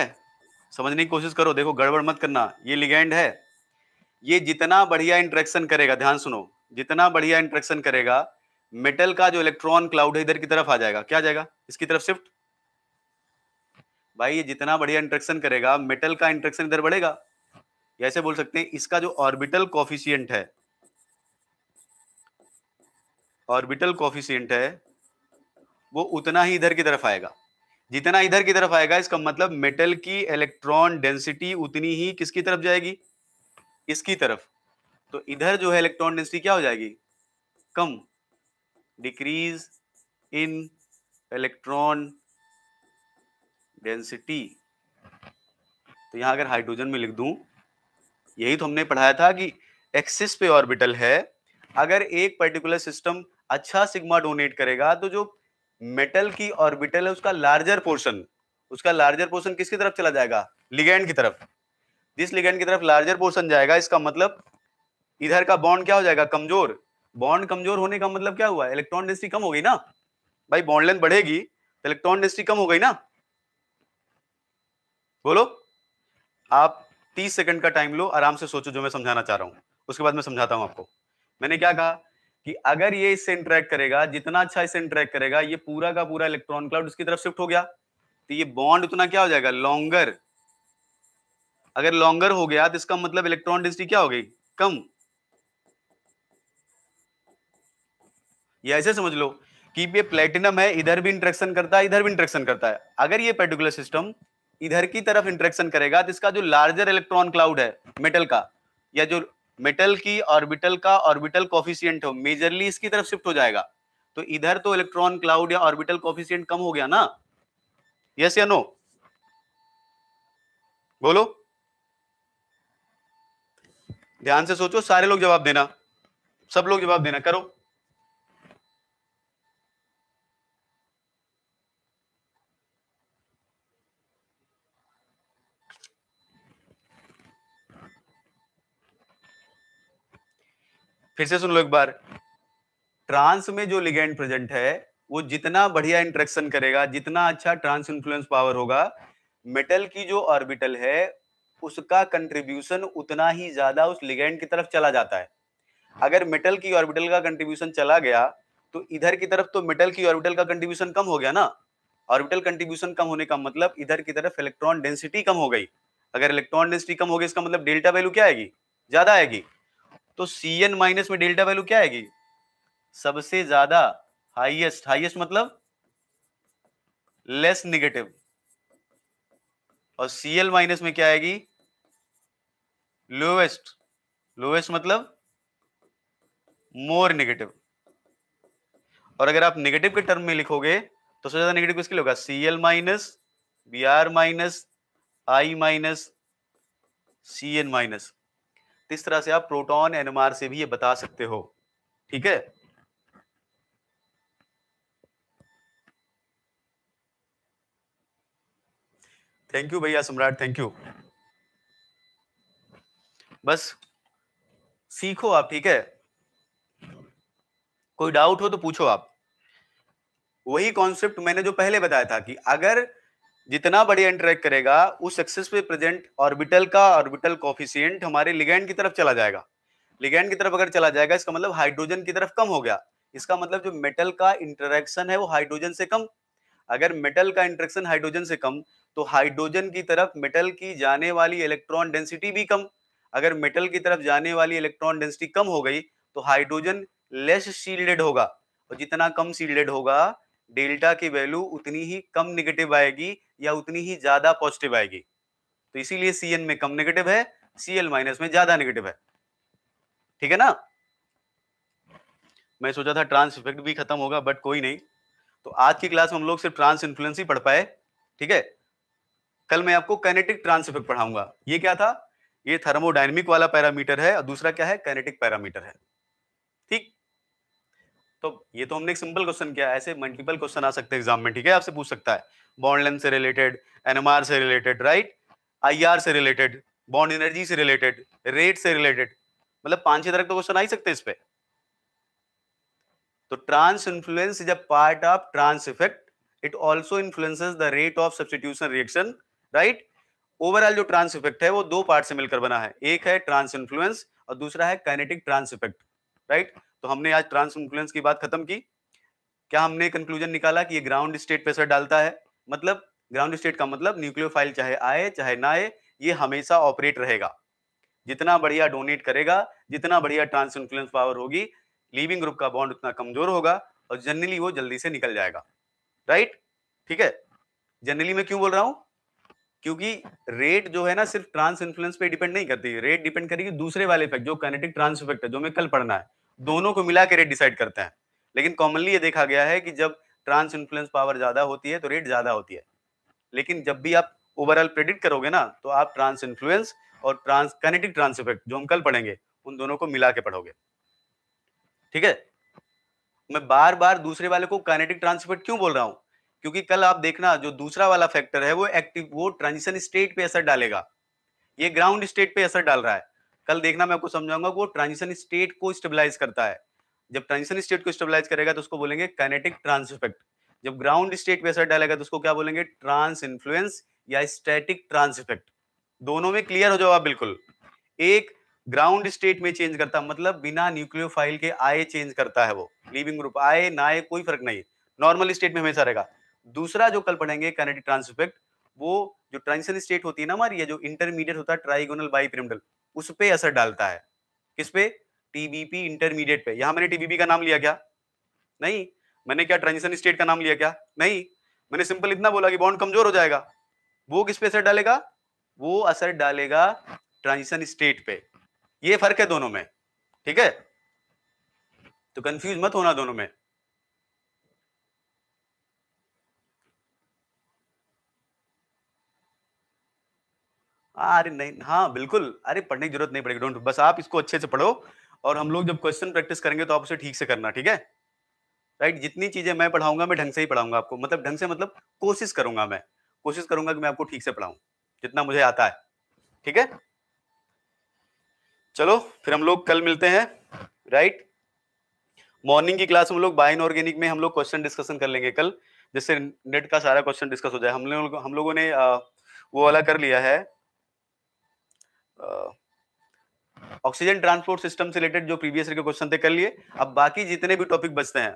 समझने की कोशिश करो देखो गड़बड़ मत करना ये लिगेंड है ये जितना बढ़िया इंट्रेक्शन करेगा ध्यान सुनो जितना बढ़िया इंट्रेक्शन करेगा मेटल का जो इलेक्ट्रॉन क्लाउड है इधर की तरफ आ जाएगा क्या जाएगा इसकी तरफ शिफ्ट भाई ये जितना बढ़िया इंट्रेक्शन करेगा मेटल का इंट्रेक्शन इधर बढ़ेगा ऐसे बोल सकते हैं इसका जो ऑर्बिटल कॉफिशियंट है ऑर्बिटल कॉफिशियंट है वो उतना ही इधर की तरफ आएगा जितना इधर की तरफ आएगा इसका मतलब मेटल की इलेक्ट्रॉन डेंसिटी उतनी ही किसकी तरफ जाएगी इसकी तरफ तो इधर जो है इलेक्ट्रॉन डेंसिटी क्या हो जाएगी कम decrease in electron density तो यहां अगर हाइड्रोजन में लिख दूं यही तो हमने पढ़ाया था कि एक्सिस पे ऑर्बिटल है अगर एक पर्टिकुलर सिस्टम अच्छा सिग्मा डोनेट करेगा तो जो मेटल की ऑर्बिटल है उसका लार्जर पोर्शन उसका लार्जर पोर्शन किसकी तरफ चला जाएगा लिगेंड की तरफ जिस लिगेंड की तरफ लार्जर पोर्शन जाएगा इसका मतलब इधर का बॉन्ड क्या हो जाएगा कमजोर बॉन्ड कमजोर होने का मतलब क्या हुआ इलेक्ट्रॉन डेंसिटी कम हो गई ना भाई बॉन्ड लेंथ बढ़ेगी तो इलेक्ट्रॉन डेंसिटी कम हो गई ना बोलो आप 30 सेकंड का टाइम लो आराम से सोचो जो मैं समझाना चाह रहा हूं उसके बाद मैं समझाता हूं आपको मैंने क्या कहा कि अगर ये इससे इंटरेक्ट करेगा जितना अच्छा इससे इंटरेक्ट करेगा ये पूरा का पूरा इलेक्ट्रॉन क्लाउड उसकी तरफ शिफ्ट हो गया तो ये बॉन्ड उतना क्या हो जाएगा लॉन्गर अगर लॉन्गर हो गया तो इसका मतलब इलेक्ट्रॉन डेंसिटी क्या हो गई कम ये ऐसे समझ लो कि ये प्लेटिनम है इधर भी इंट्रेक्शन करता है इधर भी इंट्रेक्शन करता है अगर ये पर्टिकुलर सिस्टम इधर की तरफ इंट्रेक्शन करेगा तो इसका जो लार्जर इलेक्ट्रॉन क्लाउड है मेटल का या जो मेटल की ऑर्बिटल का ऑर्बिटल कॉफिशियंट हो मेजरली इसकी तरफ शिफ्ट हो जाएगा तो इधर तो इलेक्ट्रॉन क्लाउड या ऑर्बिटल कॉफिशियंट कम हो गया ना यस या नो बोलो ध्यान से सोचो सारे लोग जवाब देना सब लोग जवाब देना करो फिर से सुन लो एक बार ट्रांस में जो लिगेंड प्रेजेंट है वो जितना बढ़िया इंट्रेक्शन करेगा जितना अच्छा ट्रांस इन्फ्लुएंस पावर होगा मेटल की जो ऑर्बिटल है उसका कंट्रीब्यूशन उतना ही ज्यादा उस लिगेंड की तरफ चला जाता है अगर मेटल की ऑर्बिटल का कंट्रीब्यूशन चला गया तो इधर की तरफ तो मेटल की ऑर्बिटल का कंट्रीब्यूशन कम हो गया ना ऑर्बिटल कंट्रीब्यूशन कम होने का मतलब इधर की तरफ इलेक्ट्रॉन डेंसिटी कम हो गई अगर इलेक्ट्रॉन डेंसिटी कम हो गई इसका मतलब डेल्टा वैल्यू क्या आएगी ज्यादा आएगी तो सी एन माइनस में डेल्टा वैल्यू क्या आएगी सबसे ज्यादा हाईएस्ट हाईएस्ट मतलब लेस निगेटिव और सी एल माइनस में क्या आएगी लोवेस्ट लोवेस्ट मतलब मोर निगेटिव और अगर आप नेगेटिव के टर्म में लिखोगे तो सबसे ज्यादा नेगेटिव किसके लिए होगा C L minus B R minus I minus C N minus इस तरह से आप प्रोटॉन एनएमआर से भी ये बता सकते हो ठीक है थैंक यू भैया सम्राट थैंक यू बस सीखो आप ठीक है कोई डाउट हो तो पूछो आप वही कॉन्सेप्ट मैंने जो पहले बताया था कि अगर जितना बढ़िया इंटरेक्ट करेगा उस एक्सेस पे प्रेजेंट ऑर्बिटल का ऑर्बिटल कॉफिशियंट हमारे लिगेंड की तरफ चला जाएगा लिगेंड की तरफ अगर चला जाएगा इसका मतलब हाइड्रोजन की तरफ कम हो गया इसका मतलब जो मेटल का इंटरेक्शन है वो हाइड्रोजन से कम अगर मेटल का इंटरेक्शन हाइड्रोजन से कम तो हाइड्रोजन की तरफ मेटल की जाने वाली इलेक्ट्रॉन डेंसिटी भी कम अगर मेटल की तरफ जाने वाली इलेक्ट्रॉन डेंसिटी कम हो गई तो हाइड्रोजन लेस शील्डेड होगा और जितना कम शील्डेड होगा डेल्टा की वैल्यू उतनी ही कम निगेटिव आएगी या उतनी ही ज्यादा पॉजिटिव आएगी तो इसीलिए सी में कम निगेटिव है सी माइनस में ज्यादा निगेटिव है ठीक है ना मैं सोचा था ट्रांस इफेक्ट भी खत्म होगा बट कोई नहीं तो आज की क्लास में हम लोग सिर्फ ट्रांस इन्फ्लुएंस ही पढ़ पाए ठीक है कल मैं आपको कैनेटिक ट्रांस इफेक्ट पढ़ाऊंगा ये क्या था ये थर्मोडाइनमिक वाला पैरामीटर है और दूसरा क्या है कैनेटिक पैरामीटर है ठीक तो ये तो हमने एक सिंपल क्वेश्चन किया ऐसे मल्टीपल क्वेश्चन आ सकते हैं एग्जाम में ठीक है आपसे पूछ सकता है बॉन्ड लेंथ से रिलेटेड एनएमआर से रिलेटेड राइट आईआर से रिलेटेड बॉन्ड एनर्जी से रिलेटेड रेट से रिलेटेड मतलब पांच छह तरह के क्वेश्चन आ ही सकते हैं इस पे तो trans influence is a part of trans effect it also influences the rate of substitution reaction right overall जो ट्रांस इफेक्ट है वो दो पार्ट से मिलकर बना है एक है ट्रांस इन्फ्लुएंस और दूसरा है kinetic trans effect right right? तो हमने आज ट्रांस इन्फ्लुएंस की बात खत्म की क्या हमने कंक्लूजन निकाला कि ये ग्राउंड स्टेट पे डालता है मतलब ग्राउंड स्टेट का मतलब न्यूक्लियोफाइल चाहे आए चाहे ना आए ये हमेशा ऑपरेट रहेगा जितना बढ़िया डोनेट करेगा जितना बढ़िया ट्रांस इन्फ्लुएंस पावर होगी लीविंग ग्रुप का बॉन्ड उतना कमजोर होगा और जनरली वो जल्दी से निकल जाएगा राइट ठीक है जनरली मैं क्यों बोल रहा हूं क्योंकि रेट जो है ना सिर्फ ट्रांस इन्फ्लुएंस पे डिपेंड नहीं करती रेट डिपेंड करेगी दूसरे वाले इफेक्ट जो कैनेटिक ट्रांस इफेक्ट है जो मैं कल पढ़ना है दोनों को मिला के रेट डिसाइड करते हैं लेकिन कॉमनली ये देखा गया है कि जब ट्रांस इन्फ्लुएंस पावर ज़्यादा होती है तो रेट ज़्यादा होती है लेकिन जब भी आप ओवरऑल प्रेडिक्ट करोगे ना तो आप ट्रांस इन्फ्लुएंस और ट्रांस कनेटिक ट्रांस इफेक्ट जो हम कल पढ़ेंगे उन दोनों को मिला के पढ़ोगे ठीक है मैं बार बार दूसरे वाले को कनेटिक ट्रांस इफेक्ट क्यों बोल रहा हूँ क्योंकि कल आप देखना जो दूसरा वाला फैक्टर है वो एक्टिव वो ट्रांजिशन स्टेट पे असर डालेगा ये ग्राउंड स्टेट पे असर डाल रहा है कल देखना मैं आपको समझाऊंगा वो ट्रांजिशन स्टेट को स्टेबलाइज करता है जब ट्रांजिशन स्टेट को स्टेबलाइज करेगा तो उसको बोलेंगे कैनेटिक ट्रांस इफेक्ट जब ग्राउंड स्टेट पे असर डालेगा तो उसको क्या बोलेंगे ट्रांस इन्फ्लुएंस या स्टैटिक ट्रांस इफेक्ट दोनों में क्लियर हो जाओ आप बिल्कुल एक ग्राउंड स्टेट में चेंज करता मतलब बिना न्यूक्लियोफाइल के आए चेंज करता है वो लिविंग ग्रुप आए ना आए कोई फर्क नहीं नॉर्मल स्टेट में हमेशा रहेगा दूसरा जो कल पढ़ेंगे कैनेटिक ट्रांस इफेक्ट वो जो ट्रांजिशन स्टेट होती है ना हमारी जो इंटरमीडिएट होता है ट्राइगोनल बाई उस पर असर डालता है किस पे टीबीपी इंटरमीडिएट पे यहां मैंने टीबीपी का नाम लिया क्या नहीं मैंने क्या ट्रांजिशन स्टेट का नाम लिया क्या नहीं मैंने सिंपल इतना बोला कि बॉन्ड कमजोर हो जाएगा वो किस पे असर डालेगा वो असर डालेगा ट्रांजिशन स्टेट पे ये फर्क है दोनों में ठीक है तो कंफ्यूज मत होना दोनों में अरे नहीं हाँ बिल्कुल अरे पढ़ने की जरूरत नहीं पड़ेगी डोंट बस आप इसको अच्छे से पढ़ो और हम लोग जब क्वेश्चन प्रैक्टिस करेंगे तो आप उसे ठीक से करना ठीक है राइट जितनी चीजें मैं पढ़ाऊंगा मैं ढंग से ही पढ़ाऊंगा आपको मतलब ढंग से मतलब कोशिश करूंगा मैं कोशिश करूंगा कि मैं आपको ठीक से पढ़ाऊं जितना मुझे आता है ठीक है चलो फिर हम लोग कल मिलते हैं राइट मॉर्निंग की क्लास हम लोग बाइन ऑर्गेनिक में हम लोग क्वेश्चन डिस्कशन कर लेंगे कल जिससे नेट का सारा क्वेश्चन डिस्कस हो जाए हम लोग हम लोगों ने वो वाला कर लिया है ऑक्सीजन ट्रांसपोर्ट सिस्टम से रिलेटेड जो प्रीवियस के क्वेश्चन थे कर लिए अब बाकी जितने भी टॉपिक बचते हैं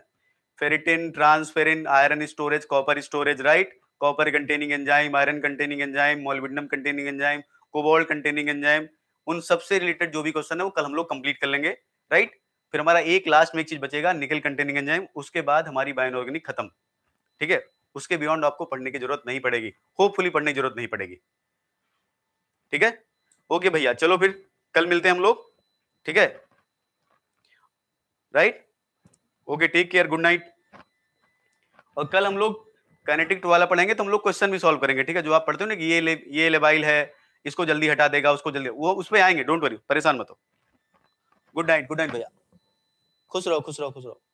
ferritin transferrin iron storage copper storage right copper containing enzyme iron containing enzyme molybdenum containing enzyme cobalt containing enzyme उन सबसे रिलेटेड जो भी क्वेश्चन है वो कल हम लोग कंप्लीट कर लेंगे राइट फिर हमारा एक लास्ट में एक चीज बचेगा निकल कंटेनिंग एंजाइम उसके बाद हमारी बायोनॉर्गेनिक खत्म ठीक है उसके बियॉन्ड आपको पढ़ने की जरूरत नहीं पड़ेगी होपफुली पढ़ने की जरूरत नहीं पड़ेगी ठीक है ओके भैया चलो फिर कल मिलते हैं हम लोग ठीक है right okay take care good night और कल हम लोग कैनेटिक्ट वाला पढ़ेंगे तो हम लोग क्वेश्चन भी सॉल्व करेंगे ठीक है जो आप पढ़ते हो ना कि ये ले, ये लेबाइल है इसको जल्दी हटा देगा उसको जल्दी वो उस पर आएंगे डोंट वरी परेशान मत हो गुड नाइट गुड नाइट भैया खुश रहो खुश रहो खुश रहो